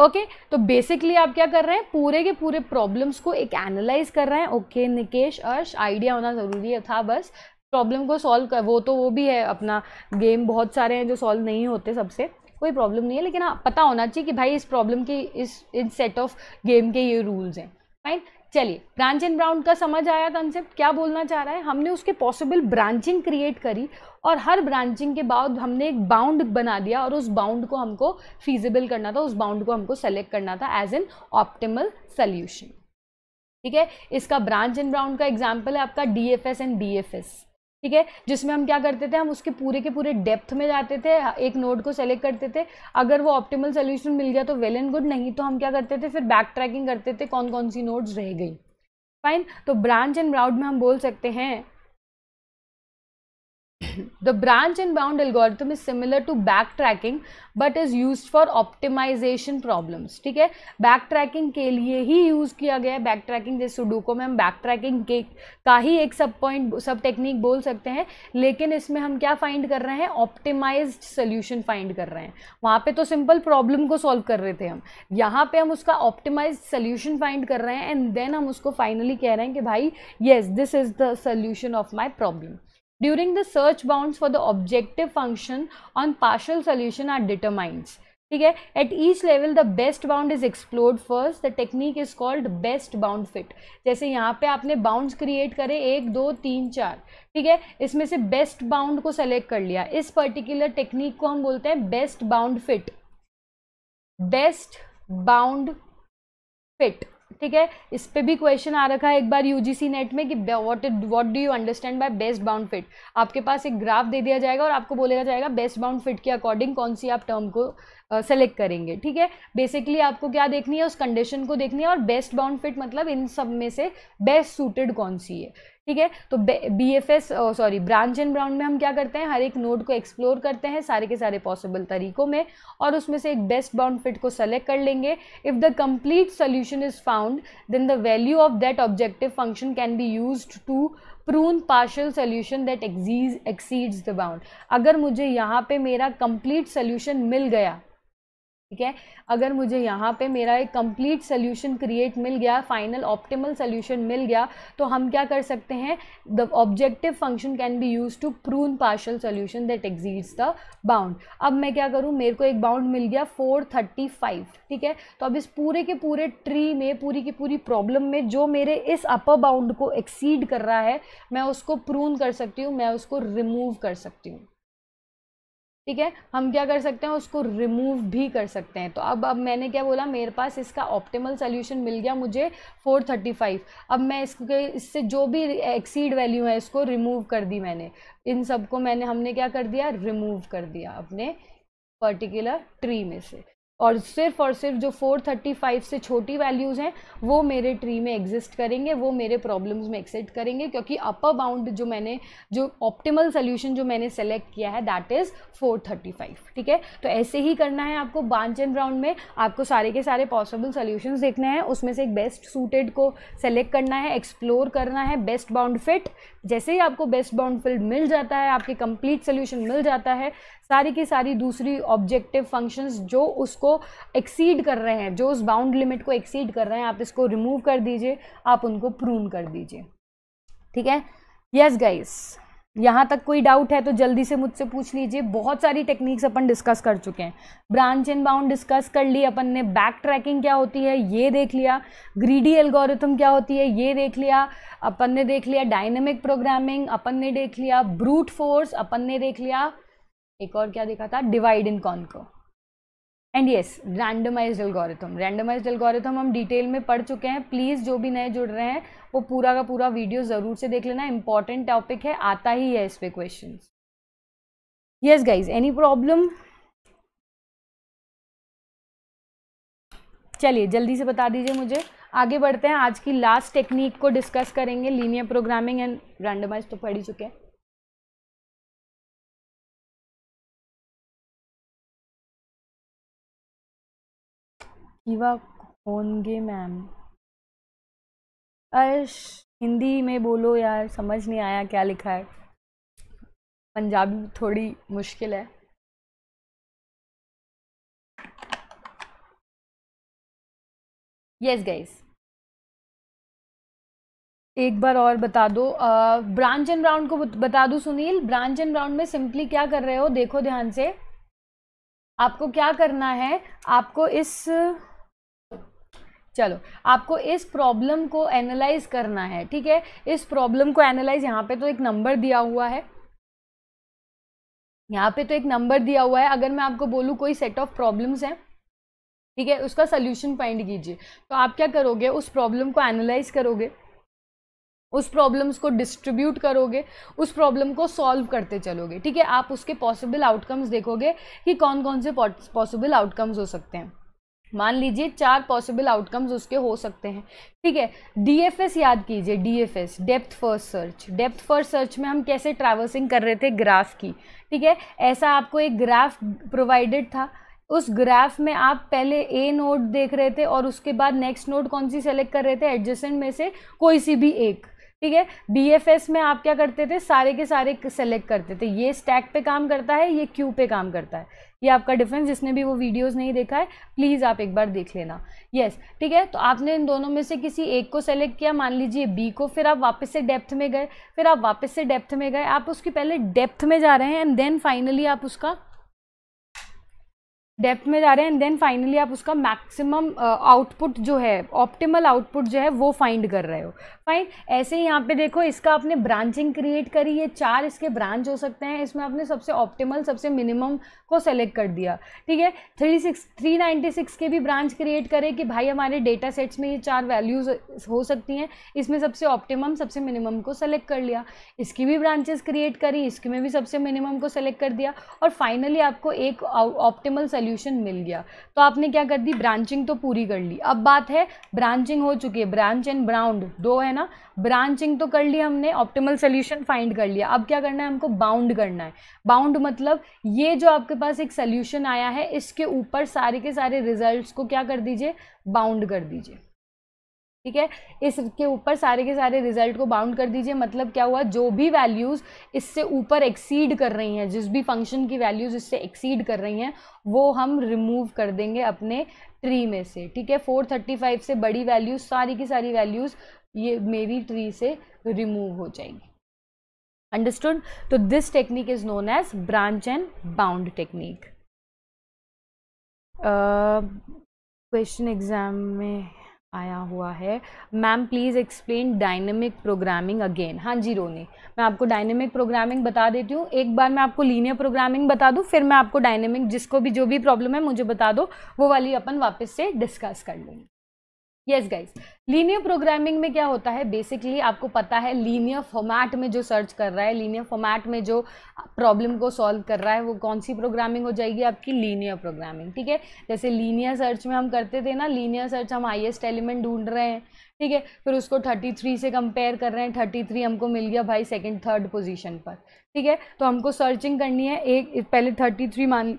okay okay? तो बेसिकली आप क्या कर रहे हैं पूरे के पूरे प्रॉब्लम्स को एक एनालाइज कर रहे हैं ओके okay, निकेश अर्श आइडिया होना ज़रूरी था बस प्रॉब्लम को सॉल्व कर वो तो वो भी है अपना गेम बहुत सारे हैं जो सॉल्व नहीं होते सबसे कोई प्रॉब्लम नहीं है लेकिन हाँ पता होना चाहिए कि भाई इस प्रॉब्लम के इस इन सेट ऑफ गेम के ये रूल्स हैं फाइन चलिए ब्रांच एंड ब्राउंड का समझ आया कंसेप्ट क्या बोलना चाह रहा है हमने उसके पॉसिबल ब्रांचिंग क्रिएट करी और हर ब्रांचिंग के बाद हमने एक बाउंड बना दिया और उस बाउंड को हमको फीजिबल करना था उस बाउंड को हमको सेलेक्ट करना था एज एन ऑप्टिमल सल्यूशन ठीक है इसका ब्रांच एंड ब्राउंड का एग्जाम्पल है आपका D F S and D F S ठीक है जिसमें हम क्या करते थे हम उसके पूरे के पूरे डेप्थ में जाते थे एक नोड को सेलेक्ट करते थे अगर वो ऑप्टिमल सोल्यूशन मिल गया तो वेल एंड गुड नहीं तो हम क्या करते थे फिर बैक ट्रैकिंग करते थे कौन कौन सी नोड्स रह गई फाइन तो ब्रांच एंड ब्राउड में हम बोल सकते हैं the branch and bound bound is similar to backtracking but is use for optimization problems ठीक है बैक ट्रैकिंग के लिए ही यूज़ किया गया है बैक ट्रैकिंग जैसे sudoku में हम backtracking के का ही एक सब पॉइंट सब टेक्निक बोल सकते हैं लेकिन इसमें हम क्या फाइंड कर रहे हैं ऑप्टिमाइज सोल्यूशन फाइंड कर रहे हैं वहाँ पर तो सिंपल प्रॉब्लम को सॉल्व कर रहे थे हम यहाँ पे हम उसका ऑप्टिमाइज सोल्यूशन फाइंड कर रहे हैं एंड देन हम उसको फाइनली कह रहे हैं कि भाई yes this is the solution of my problem during the search bound for the objective function on partial solution are determined ठीक है at each level the best bound is explored first the technique is called best bound fit जैसे यहाँ पे आपने bound create करे एक दो तीन चार ठीक है इसमें से बेस्ट बाउंड को सेलेक्ट कर लिया इस पर्टिकुलर टेक्निक को हम बोलते हैं best bound fit best bound fit ठीक है इस पर भी क्वेश्चन आ रखा है एक बार यूजीसी नेट में कि what what do you understand by best bound fit आपके पास एक ग्राफ दे दिया जाएगा और आपको बोलेगा जाएगा बेस्ट बाउंड फिट के अकॉर्डिंग कौन सी आप टर्म को सेलेक्ट uh, करेंगे ठीक है बेसिकली आपको क्या देखनी है उस कंडीशन को देखनी है और बेस्ट बाउंड फिट मतलब इन सब में से बेस्ट सूटेड कौन सी है ठीक है तो B F S sorry branch and bound में हम क्या करते हैं हर एक नोड को एक्सप्लोर करते हैं सारे के सारे पॉसिबल तरीकों में और उसमें से एक बेस्ट बाउंड फिट को सेलेक्ट कर लेंगे if the complete solution is found then the value of that objective function can be use to prune partial solution that एक्सीज एक्सीड्स द बाउंड अगर मुझे यहाँ पे मेरा कंप्लीट सोल्यूशन मिल गया ठीक है अगर मुझे यहाँ पे मेरा एक कंप्लीट सोल्यूशन क्रिएट मिल गया फाइनल ऑप्टिमल सोल्यूशन मिल गया तो हम क्या कर सकते हैं the objective function can be use to prune partial solution that exceeds the bound अब मैं क्या करूँ मेरे को एक बाउंड मिल गया फोर थर्टी फाइव ठीक है तो अब इस पूरे के पूरे ट्री में पूरी की पूरी प्रॉब्लम में जो मेरे इस अपर बाउंड को एक्सीड कर रहा है मैं उसको प्रून कर सकती हूँ मैं उसको रिमूव कर सकती हूँ ठीक है हम क्या कर सकते हैं उसको रिमूव भी कर सकते हैं तो अब अब मैंने क्या बोला मेरे पास इसका ऑप्टिमल सोल्यूशन मिल गया मुझे 435 अब मैं इसके इससे जो भी एक्सीड वैल्यू है इसको रिमूव कर दी मैंने इन सबको मैंने हमने क्या कर दिया रिमूव कर दिया अपने पर्टिकुलर ट्री में से और सिर्फ और सिर्फ जो 435 से छोटी वैल्यूज़ हैं वो मेरे ट्री में एग्जिस्ट करेंगे वो मेरे प्रॉब्लम्स में एक्सेप्ट करेंगे क्योंकि अपर बाउंड जो मैंने जो ऑप्टिमल सोल्यूशन जो मैंने सेलेक्ट किया है दैट इज़ 435 ठीक है तो ऐसे ही करना है आपको बांच एंड राउंड में आपको सारे के सारे पॉसिबल सोल्यूशन देखने हैं उसमें से एक बेस्ट सूटेड को सेलेक्ट करना है एक्सप्लोर करना है बेस्ट बाउंड फिट जैसे ही आपको बेस्ट बाउंड फिट मिल जाता है आपके कंप्लीट सोल्यूशन मिल जाता है सारी की सारी दूसरी ऑब्जेक्टिव फंक्शंस जो उसको एक्सीड कर रहे हैं जो उस बाउंड लिमिट को एक्सीड कर रहे हैं आप इसको रिमूव कर दीजिए आप उनको प्रून कर दीजिए ठीक है यस गाइस यहाँ तक कोई डाउट है तो जल्दी से मुझसे पूछ लीजिए बहुत सारी टेक्निक्स अपन डिस्कस कर चुके हैं ब्रांच एंड बाउंड डिस्कस कर ली अपन ने बैक ट्रैकिंग क्या होती है ये देख लिया ग्रीडी एल्गोरिथम क्या होती है ये देख लिया अपन ने देख लिया डायनेमिक प्रोग्रामिंग अपन ने देख लिया ब्रूट फोर्स अपन ने देख लिया एक और क्या देखा था डिवाइड इन कॉन को and yes randomize algorithm randomize algorithm हम डिटेल में पढ़ चुके हैं प्लीज़ जो भी नए जुड़ रहे हैं वो पूरा का पूरा वीडियो ज़रूर से देख लेना इंपॉर्टेंट टॉपिक है आता ही है इस पर question yes guys any problem चलिए जल्दी से बता दीजिए मुझे आगे बढ़ते हैं आज की लास्ट टेक्निक को डिस्कस करेंगे लीनियर प्रोग्रामिंग एंड रैंडमाइज तो पढ़ ही चुके हैं कीवा होंगे मैम अर्श हिंदी में बोलो यार समझ नहीं आया क्या लिखा है पंजाबी थोड़ी मुश्किल है यस गाइस एक बार और बता दो ब्रांच एंड राउंड को बता दो सुनील ब्रांच एंड राउंड में सिंपली क्या कर रहे हो देखो ध्यान से आपको क्या करना है आपको इस चलो आपको इस प्रॉब्लम को एनालाइज करना है ठीक है इस प्रॉब्लम को एनालाइज यहाँ पे तो एक नंबर दिया हुआ है यहाँ पे तो एक नंबर दिया हुआ है अगर मैं आपको बोलूँ कोई सेट ऑफ प्रॉब्लम्स हैं ठीक है उसका सोल्यूशन फाइंड कीजिए तो आप क्या करोगे उस प्रॉब्लम को एनालाइज करोगे उस प्रॉब्लम्स को डिस्ट्रीब्यूट करोगे उस प्रॉब्लम को सॉल्व करते चलोगे ठीक है आप उसके पॉसिबल आउटकम्स देखोगे कि कौन कौन से पॉसिबल आउटकम्स हो सकते हैं मान लीजिए चार पॉसिबल आउटकम्स उसके हो सकते हैं ठीक है डीएफएस याद कीजिए DFS depth first search depth first search में हम कैसे ट्रैवर्सिंग कर रहे थे ग्राफ की ठीक है ऐसा आपको एक ग्राफ प्रोवाइडेड था उस ग्राफ में आप पहले ए नोड देख रहे थे और उसके बाद नेक्स्ट नोड कौन सी सेलेक्ट कर रहे थे एडजस्टेंट में से कोई सी भी एक ठीक है बीएफएस में आप क्या करते थे सारे के सारे सेलेक्ट करते थे ये स्टैक पे काम करता है ये क्यू पे काम करता है ये आपका डिफरेंस जिसने भी वो वीडियोस नहीं देखा है प्लीज़ आप एक बार देख लेना यस yes, ठीक है तो आपने इन दोनों में से किसी एक को सेलेक्ट किया मान लीजिए बी को फिर आप वापस से डेप्थ में गए फिर आप वापस से डेप्थ में गए आप उसकी पहले डेप्थ में जा रहे हैं एंड देन फाइनली आप उसका डेप्थ में जा रहे हैं एंड देन फाइनली आप उसका मैक्सिमम आउटपुट uh, जो है ऑप्टिमल आउटपुट जो है वो फाइंड कर रहे हो फाइन ऐसे ही यहाँ पे देखो इसका आपने ब्रांचिंग क्रिएट करी है चार इसके ब्रांच हो सकते हैं इसमें आपने सबसे ऑप्टिमल सबसे मिनिमम को सेलेक्ट कर दिया ठीक है three six three ninety six के भी ब्रांच क्रिएट करें कि भाई हमारे डेटा सेट्स में ये चार वैल्यूज़ हो सकती हैं इसमें सबसे ऑप्टिमम सबसे मिनिमम को सेलेक्ट कर लिया इसकी भी ब्रांचेस क्रिएट करी इसके में भी सबसे मिनिमम को सेलेक्ट कर दिया और फाइनली आपको एक ऑप्टिमल uh, सोल्यू सॉल्यूशन मिल गया तो आपने क्या कर दी ब्रांचिंग तो पूरी कर ली अब बात है ब्रांचिंग हो चुकी है ब्रांच एंड ब्राउंड दो है ना ब्रांचिंग तो कर ली हमने ऑप्टिमल सोल्यूशन फाइंड कर लिया अब क्या करना है हमको बाउंड करना है बाउंड मतलब ये जो आपके पास एक सोल्यूशन आया है इसके ऊपर सारे के सारे रिजल्ट को क्या कर दीजिए बाउंड कर दीजिए ठीक है इसके ऊपर सारे के सारे रिजल्ट को बाउंड कर दीजिए मतलब क्या हुआ जो भी वैल्यूज़ इससे ऊपर एक्सीड कर रही हैं जिस भी फंक्शन की वैल्यूज़ इससे एक्सीड कर रही हैं वो हम रिमूव कर देंगे अपने ट्री में से ठीक है 435 से बड़ी वैल्यूज़ सारी की सारी वैल्यूज़ ये मेरी ट्री से रिमूव हो जाएगी अंडरस्टूड तो this technique is known as branch and bound technique question exam में आया हुआ है ma'am please explain dynamic programming again हाँ जी रोनी मैं आपको डायनेमिक प्रोग्रामिंग बता देती हूँ एक बार मैं आपको लीनियर प्रोग्रामिंग बता दूँ फिर मैं आपको डायनेमिक जिसको भी जो भी प्रॉब्लम है मुझे बता दो वो वाली अपन वापस से डिस्कस कर लेंगे यस गाइस लीनियर प्रोग्रामिंग में क्या होता है बेसिकली आपको पता है लीनियर फॉर्मेट में जो सर्च कर रहा है लीनियर फॉर्मेट में जो प्रॉब्लम को सॉल्व कर रहा है वो कौन सी प्रोग्रामिंग हो जाएगी आपकी लीनियर प्रोग्रामिंग ठीक है जैसे लीनियर सर्च में हम करते थे ना लीनियर सर्च हम हाइएस्ट एलिमेंट ढूंढ रहे हैं ठीक है फिर उसको थर्टी थ्री से कंपेयर कर रहे हैं थर्टी थ्री हमको मिल गया भाई सेकेंड थर्ड पोजिशन पर ठीक है तो हमको सर्चिंग करनी है एक पहले थर्टी थ्री मान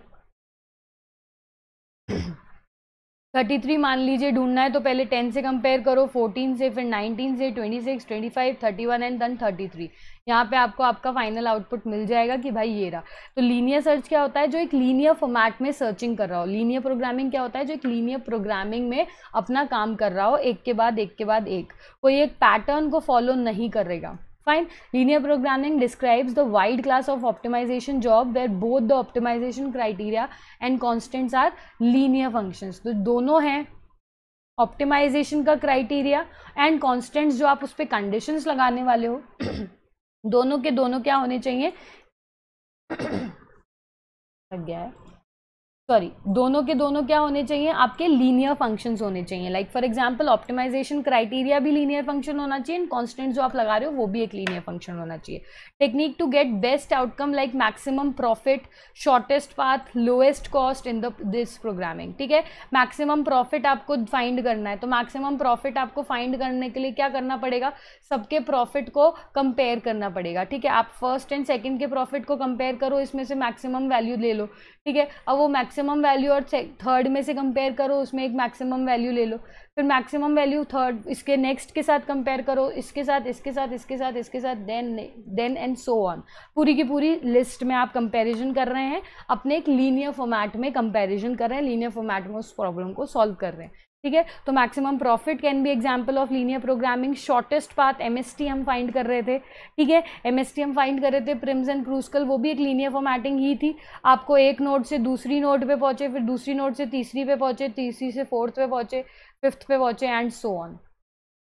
थर्टी थ्री मान लीजिए ढूंढना है तो पहले टेन से कंपेयर करो फोर्टीन से फिर नाइनटीन से twenty six twenty five thirty one and then thirty three यहाँ पे आपको आपका फाइनल आउटपुट मिल जाएगा कि भाई ये रहा तो लीनियर सर्च क्या होता है जो एक लीनियर फॉर्मेट में सर्चिंग कर रहा हो लीनियर प्रोग्रामिंग क्या होता है जो एक लीनियर प्रोग्रामिंग में अपना काम कर रहा हो एक के बाद एक के बाद एक कोई एक पैटर्न को फॉलो नहीं करेगा Fine. Linear programming describes the wide class of optimization job where both the optimization criteria and constants are linear functions. तो दोनों हैं ऑप्टिमाइजेशन का क्राइटेरिया एंड कॉन्स्टेंट्स जो आप उस पर कंडीशंस लगाने वाले हो दोनों के दोनों क्या होने चाहिए लग गया है सॉरी दोनों के दोनों क्या होने चाहिए आपके लीनियर फंक्शंस होने चाहिए like for example optimization criteria भी लीनियर फंक्शन होना चाहिए एंड कॉन्स्टेंट जो आप लगा रहे हो वो भी एक लीनियर फंक्शन होना चाहिए technique to get best outcome like maximum profit shortest path lowest cost in the this programming ठीक है मैक्सिमम प्रॉफिट आपको फाइंड करना है तो मैक्सिमम प्रॉफिट आपको फाइंड करने के लिए क्या करना पड़ेगा सबके प्रॉफिट को कंपेयर करना पड़ेगा ठीक है आप फर्स्ट एंड सेकेंड के प्रॉफिट को कंपेयर करो इसमें से मैक्सिमम वैल्यू ले लो ठीक है अब वो मैक्सिम मैक्सिमम वैल्यू और थर्ड में से कंपेयर करो उसमें एक मैक्सिमम वैल्यू ले लो फिर मैक्सिमम वैल्यू थर्ड इसके नेक्स्ट के साथ कंपेयर करो इसके साथ इसके साथ इसके साथ इसके साथ then then and so on पूरी की पूरी लिस्ट में आप कंपैरिजन कर रहे हैं अपने एक लीनियर फॉर्मेट में कंपैरिजन कर रहे हैं लीनियर फॉर्मेट में उस प्रॉब्लम को सॉल्व कर रहे हैं ठीक है तो maximum profit can be example of linear programming shortest path MST हम फाइंड कर रहे थे ठीक है एमएसटी हम फाइंड कर रहे थे प्रिम्स एंड क्रूसकल वो भी एक लीनियर फॉर्मेटिंग ही थी आपको एक नोट से दूसरी नोट पे पहुंचे फिर दूसरी नोट से तीसरी पे पहुंचे तीसरी से फोर्थ पे पहुंचे फिफ्थ पे पहुंचे एंड सो ऑन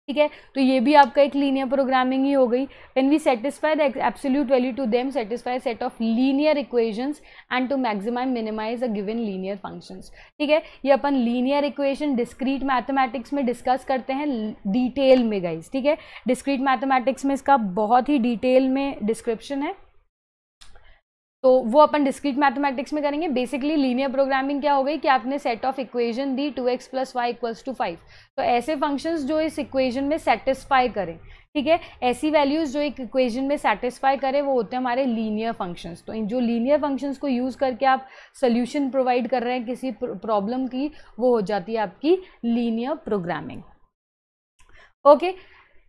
ठीक है तो ये भी आपका एक लीनियर प्रोग्रामिंग ही हो गई when we satisfy the absolute value to them satisfy set of linear equations and to maximise minimise a given linear functions ठीक है ये अपन लीनियर इक्वेशन डिस्क्रीट मैथमेटिक्स में डिस्कस करते हैं डिटेल में गाइज ठीक है डिस्क्रीट मैथमेटिक्स में इसका बहुत ही डिटेल में डिस्क्रिप्शन है तो वो अपन डिस्क्रीट मैथमेटिक्स में करेंगे बेसिकली लीनियर प्रोग्रामिंग क्या हो गई कि आपने सेट ऑफ इक्वेशन दी two x plus y equals to five तो ऐसे फंक्शंस जो इस इक्वेशन में सेटिस्फाई करें ठीक है ऐसी वैल्यूज़ जो एक इक्वेशन में सेटिस्फाई करें वो होते हैं हमारे लीनियर फंक्शंस तो इन जो लीनियर फंक्शंस को यूज़ करके आप सोल्यूशन प्रोवाइड कर रहे हैं किसी प्रॉब्लम की वो हो जाती है आपकी लीनियर प्रोग्रामिंग ओके okay?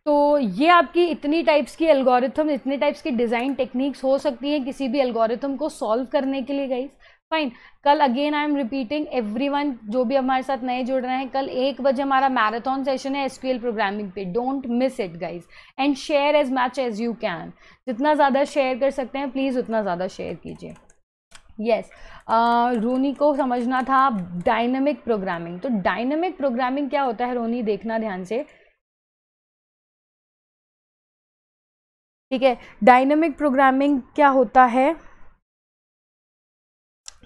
तो ये आपकी इतनी टाइप्स की एल्गोरिथम इतने टाइप्स की डिज़ाइन टेक्निक्स हो सकती हैं किसी भी एल्गोरिथम को सॉल्व करने के लिए गाइज फाइन कल again I am repeating everyone जो भी हमारे साथ नए जुड़ रहे हैं कल एक बजे हमारा मैराथन सेशन है एसक्यूएल प्रोग्रामिंग पे don't miss it guys and share as much as you can जितना ज़्यादा शेयर कर सकते हैं प्लीज़ उतना ज़्यादा शेयर कीजिए यस रोनी को समझना था डायनेमिक प्रोग्रामिंग तो डायनेमिक प्रोग्रामिंग क्या होता है रोनी देखना ध्यान से ठीक है डायनेमिक प्रोग्रामिंग क्या होता है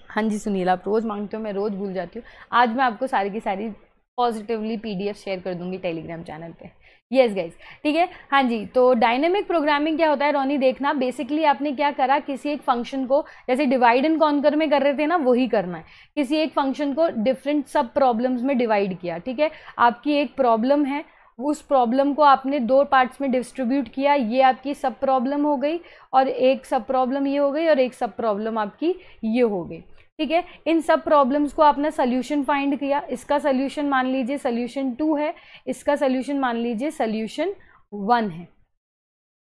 हाँ जी सुनील आप रोज़ मांगते हो मैं रोज़ भूल जाती हूँ आज मैं आपको सारी की सारी पॉजिटिवली पीडीएफ शेयर कर दूंगी टेलीग्राम चैनल पे यस गाइज ठीक है हाँ जी तो डायनेमिक प्रोग्रामिंग क्या होता है रोनी देखना बेसिकली आपने क्या करा किसी एक फंक्शन को जैसे डिवाइड एंड कॉन्कर में कर रहे थे ना वही करना है किसी एक फंक्शन को डिफरेंट सब प्रॉब्लम्स में डिवाइड किया ठीक है आपकी एक प्रॉब्लम है उस प्रॉब्लम को आपने दो पार्ट्स में डिस्ट्रीब्यूट किया ये आपकी सब प्रॉब्लम हो गई और एक सब प्रॉब्लम ये हो गई और एक सब प्रॉब्लम आपकी ये हो गई ठीक है इन सब प्रॉब्लम्स को आपने सोल्यूशन फाइंड किया इसका सोल्यूशन मान लीजिए सोल्यूशन टू है इसका सोल्यूशन मान लीजिए सोल्यूशन वन है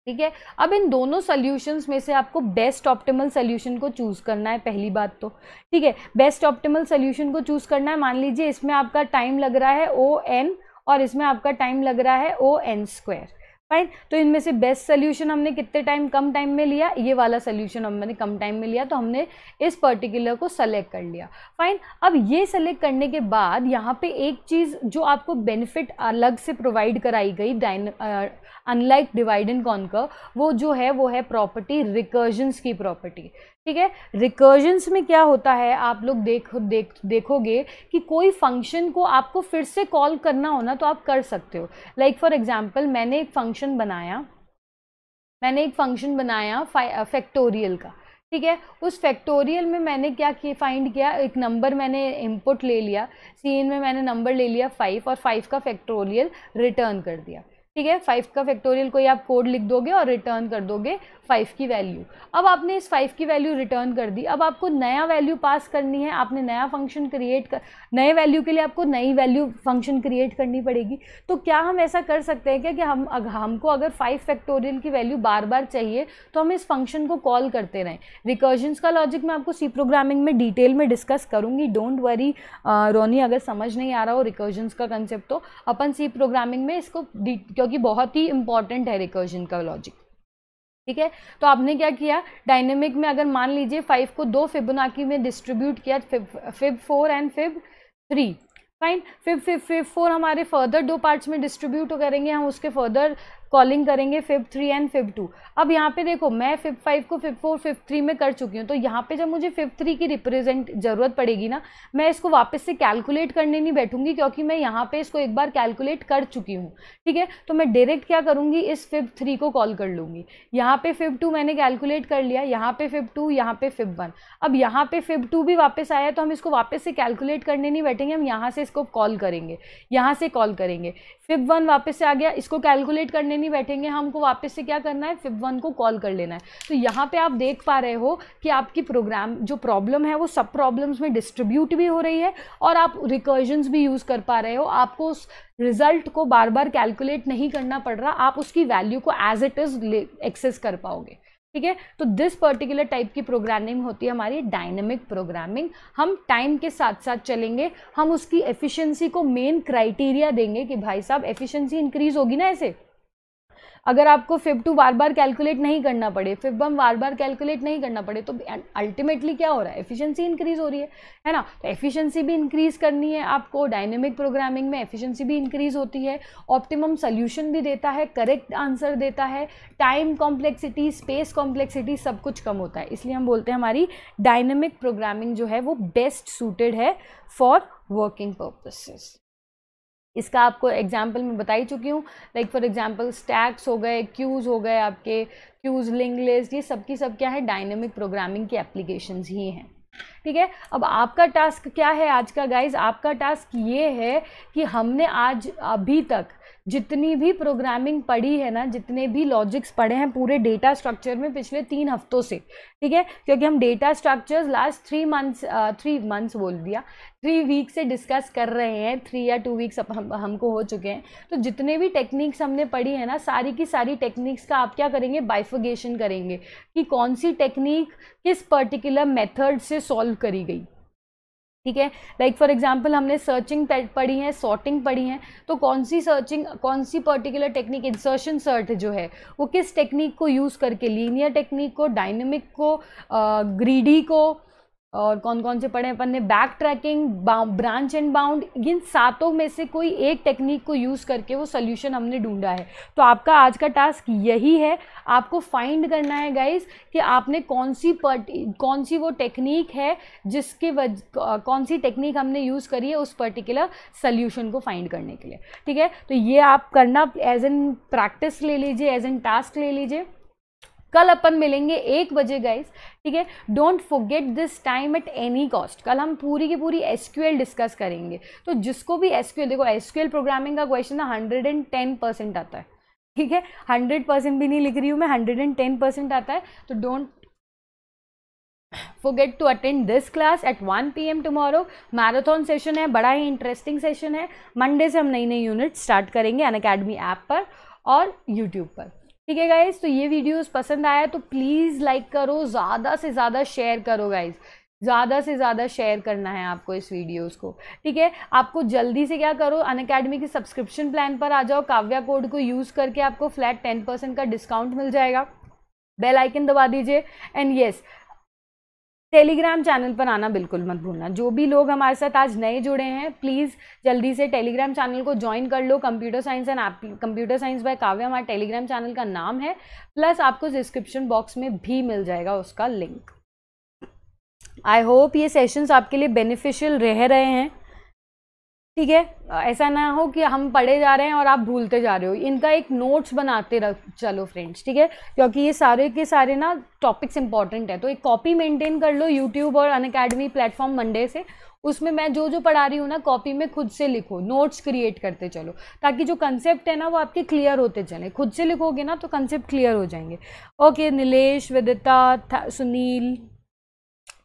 ठीक है अब इन दोनों सोल्यूशंस में से आपको बेस्ट ऑप्टिमल सोल्यूशन को चूज़ करना है पहली बात तो ठीक है बेस्ट ऑप्टिमल सोल्यूशन को चूज़ करना है मान लीजिए इसमें आपका टाइम लग रहा है ओ एन और इसमें आपका टाइम लग रहा है ओ एन स्क्वायर फाइन तो इनमें से बेस्ट सोल्यूशन हमने कितने टाइम कम टाइम में लिया ये वाला सोल्यूशन हमने कम टाइम में लिया तो हमने इस पर्टिकुलर को सेलेक्ट कर लिया फाइन अब ये सेलेक्ट करने के बाद यहाँ पे एक चीज़ जो आपको बेनिफिट अलग से प्रोवाइड कराई गई डाइन अनलाइक डिवाइड एंड कॉन्कर वो जो है वो है प्रॉपर्टी रिकर्जन्स की प्रॉपर्टी ठीक है रिकर्जन्स में क्या होता है आप लोग देख देख देखोगे कि कोई फंक्शन को आपको फिर से कॉल करना हो ना तो आप कर सकते हो लाइक फॉर एग्जांपल मैंने एक फंक्शन बनाया मैंने एक फंक्शन बनाया फैक्टोरियल uh, का ठीक है उस फैक्टोरियल में मैंने क्या किया फाइंड किया एक नंबर मैंने इनपुट ले लिया सी में मैंने नंबर ले लिया फाइव और फाइव का फैक्टोरियल रिटर्न कर दिया ठीक है फाइव का फैक्टोरियल कोई आप कोड लिख दोगे और रिटर्न कर दोगे फाइव की वैल्यू अब आपने इस फाइव की वैल्यू रिटर्न कर दी अब आपको नया वैल्यू पास करनी है आपने नया फंक्शन क्रिएट कर नए वैल्यू के लिए आपको नई वैल्यू फंक्शन क्रिएट करनी पड़ेगी तो क्या हम ऐसा कर सकते हैं क्या कि हम अग, हमको अगर फाइव फैक्टोरियल की वैल्यू बार बार चाहिए तो हम इस फंक्शन को कॉल करते रहें रिकर्जन्स का लॉजिक मैं आपको सी प्रोग्रामिंग में डिटेल में डिस्कस करूँगी डोंट वरी रोनी अगर समझ नहीं आ रहा हो रिकर्जन्स का कंसेप्ट तो अपन सी प्रोग्रामिंग में इसको क्योंकि बहुत ही इंपॉर्टेंट है रिकर्जन का लॉजिक ठीक है तो आपने क्या किया डायनेमिक में अगर मान लीजिए फाइव को दो फिबोनाकी में डिस्ट्रीब्यूट किया fib four and fib three fine fib fib fib four हमारे फर्दर दो पार्ट्स में डिस्ट्रीब्यूट करेंगे हम उसके फर्दर कॉलिंग करेंगे fib three and fib two अब यहाँ पे देखो मैं फिफ्थ फाइव को फिफ्थ फोर फिफ्थ थ्री में कर चुकी हूँ तो यहाँ पे जब मुझे फिफ्थ थ्री की रिप्रेजेंट जरूरत पड़ेगी ना मैं इसको वापस से कैलकुलेट करने नहीं बैठूंगी क्योंकि मैं यहाँ पे इसको एक बार कैलकुलेट कर चुकी हूँ ठीक है तो मैं डायरेक्ट क्या करूँगी इस फिफ्थ थ्री को कॉल कर लूँगी यहाँ पे फिफ्थ टू मैंने कैलकुलेट कर लिया यहाँ पे फिफ्थ टू यहाँ पे फिफ्थ वन अब यहाँ पे फिफ्थ टू भी वापस आया तो हम इसको वापस से कैलकुलेट करने नहीं बैठेंगे हम यहाँ से इसको कॉल करेंगे यहाँ से कॉल करेंगे फिफ्थ वन वापस से आ गया इसको कैलकुलेट करने नहीं बैठेंगे हमको वापस से क्या करना है फिब वन को कॉल कर लेना है तो यहाँ पे आप देख पा रहे हो कि आपकी प्रोग्राम जो प्रॉब्लम है वो सब प्रॉब्लम्स में डिस्ट्रीब्यूट भी हो रही है और आप रिकर्जन्स भी यूज़ कर पा रहे हो आपको उस रिजल्ट को बार बार कैलकुलेट नहीं करना पड़ रहा आप उसकी वैल्यू को एज इट इज़ एक्सेस कर पाओगे ठीक है तो दिस पर्टिकुलर टाइप की प्रोग्रामिंग होती है हमारी डायनेमिक प्रोग्रामिंग हम टाइम के साथ साथ चलेंगे हम उसकी एफिशिएंसी को मेन क्राइटेरिया देंगे कि भाई साहब एफिशिएंसी इंक्रीज होगी ना ऐसे अगर आपको फिब टू बार बार कैलकुलेट नहीं करना पड़े फिब बम बार बार कैलकुलेट नहीं करना पड़े तो अल्टीमेटली क्या हो रहा है एफिशिएंसी इंक्रीज हो रही है है ना तो एफिशिएंसी भी इंक्रीज करनी है आपको डायनेमिक प्रोग्रामिंग में एफिशिएंसी भी इंक्रीज होती है ऑप्टिमम सोल्यूशन भी देता है करेक्ट आंसर देता है टाइम कॉम्प्लेक्सिटी स्पेस कॉम्प्लेक्सिटी सब कुछ कम होता है इसलिए हम बोलते हैं हमारी डायनेमिक प्रोग्रामिंग जो है वो बेस्ट सूटेड है फॉर वर्किंग पर्पसेज इसका आपको एग्जाम्पल मैं बता ही चुकी हूँ लाइक फॉर एग्जाम्पल स्टैक्स हो गए क्यूज़ हो गए आपके क्यूज़ लिंग लिस्ट ये सब की सब क्या है डायनेमिक प्रोग्रामिंग की एप्लीकेशन ही हैं ठीक है अब आपका टास्क क्या है आज का गाइज आपका टास्क ये है कि हमने आज अभी तक जितनी भी प्रोग्रामिंग पढ़ी है ना जितने भी लॉजिक्स पढ़े हैं पूरे डेटा स्ट्रक्चर में पिछले तीन हफ्तों से ठीक है क्योंकि हम data structures last three months three months बोल दिया थ्री वीक से डिस्कस कर रहे हैं थ्री या टू वीक्स अब हम हमको हो चुके हैं तो जितने भी टेक्निक्स हमने पढ़ी है ना सारी की सारी टेक्निक्स का आप क्या करेंगे बाइफोगेशन करेंगे कि कौन सी टेक्निक किस पर्टिकुलर मेथड से सॉल्व करी गई ठीक है लाइक फॉर एग्जाम्पल हमने सर्चिंग पढ़ी है सॉर्टिंग पढ़ी है तो कौन सी सर्चिंग कौन सी पर्टिकुलर टेक्निक इंसर्शन सर्ट जो है वो किस टेक्निक को यूज़ करके लीनियर टेक्निक को डायनेमिक को ग्रीडी को और कौन कौन से पढ़े अपन ने back tracking branch and bound इन सातों में से कोई एक टेक्निक को यूज़ करके वो सोल्यूशन हमने ढूंढा है तो आपका आज का टास्क यही है आपको फाइंड करना है गाइज कि आपने कौन सी पर्टी कौन सी वो टेक्निक है जिसके वज कौन सी टेक्निक हमने यूज़ करी है उस पर्टिकुलर सल्यूशन को फाइंड करने के लिए ठीक है तो ये आप करना एज एन प्रैक्टिस ले लीजिए एज एन टास्क ले लीजिए कल अपन मिलेंगे एक बजे गाइस ठीक है don't forget this time at any cost कल हम पूरी की पूरी एस डिस्कस करेंगे तो जिसको भी एस देखो एस प्रोग्रामिंग का क्वेश्चन ना हंड्रेड एंड टेन परसेंट आता है ठीक है हंड्रेड परसेंट भी नहीं लिख रही हूँ मैं हंड्रेड एंड टेन परसेंट आता है तो don't forget to attend this class at one P M tomorrow marathon session है बड़ा ही इंटरेस्टिंग सेशन है मंडे से हम नई नई यूनिट स्टार्ट करेंगे अन अकेडमी ऐप पर और यूट्यूब पर ठीक है गाइज तो ये वीडियोस पसंद आया तो प्लीज़ लाइक करो ज़्यादा से ज़्यादा शेयर करो गाइज़ ज़्यादा से ज़्यादा शेयर करना है आपको इस वीडियोस को ठीक है आपको जल्दी से क्या करो अन अकेडमी के सब्सक्रिप्शन प्लान पर आ जाओ काव्या कोड को यूज़ करके आपको फ्लैट टेन परसेंट का डिस्काउंट मिल जाएगा बेल आइकन दबा दीजिए and yes yes, Telegram channel पर आना बिल्कुल मत भूलना जो भी लोग हमारे साथ आज नए जुड़े हैं प्लीज़ जल्दी से टेलीग्राम चैनल को ज्वाइन कर लो कंप्यूटर साइंस एंड आप कंप्यूटर साइंस बाय काव्य हमारे टेलीग्राम चैनल का नाम है प्लस आपको डिस्क्रिप्शन बॉक्स में भी मिल जाएगा उसका लिंक आई होप ये सेशंस आपके लिए बेनिफिशियल रह रहे हैं ठीक है ऐसा ना हो कि हम पढ़े जा रहे हैं और आप भूलते जा रहे हो इनका एक नोट्स बनाते रख चलो फ्रेंड्स ठीक है क्योंकि ये सारे के सारे ना टॉपिक्स इंपॉर्टेंट है तो एक कॉपी मेंटेन कर लो यूट्यूब और अन अकेडमी प्लेटफॉर्म मंडे से उसमें मैं जो जो पढ़ा रही हूँ ना कॉपी में खुद से लिखो नोट्स क्रिएट करते चलो ताकि जो कंसेप्ट है ना वो आपके क्लियर होते चले खुद से लिखोगे ना तो कंसेप्ट क्लियर हो जाएंगे ओके नीलेश विदिता सुनील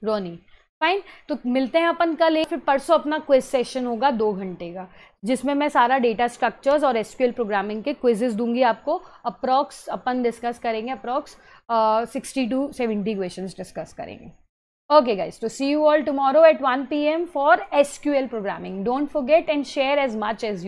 रोनी फाइन तो मिलते हैं अपन कल फिर परसों अपना क्विज सेशन होगा दो घंटे का जिसमें मैं सारा डेटा स्ट्रक्चर्स और एसक्यूएल प्रोग्रामिंग के क्विजेस दूंगी आपको अप्रॉक्स अपन डिस्कस करेंगे approx sixty to seventy question discuss करेंगे ओके guys तो see you all tomorrow at 1 pm for sql programming don't forget and share as much as you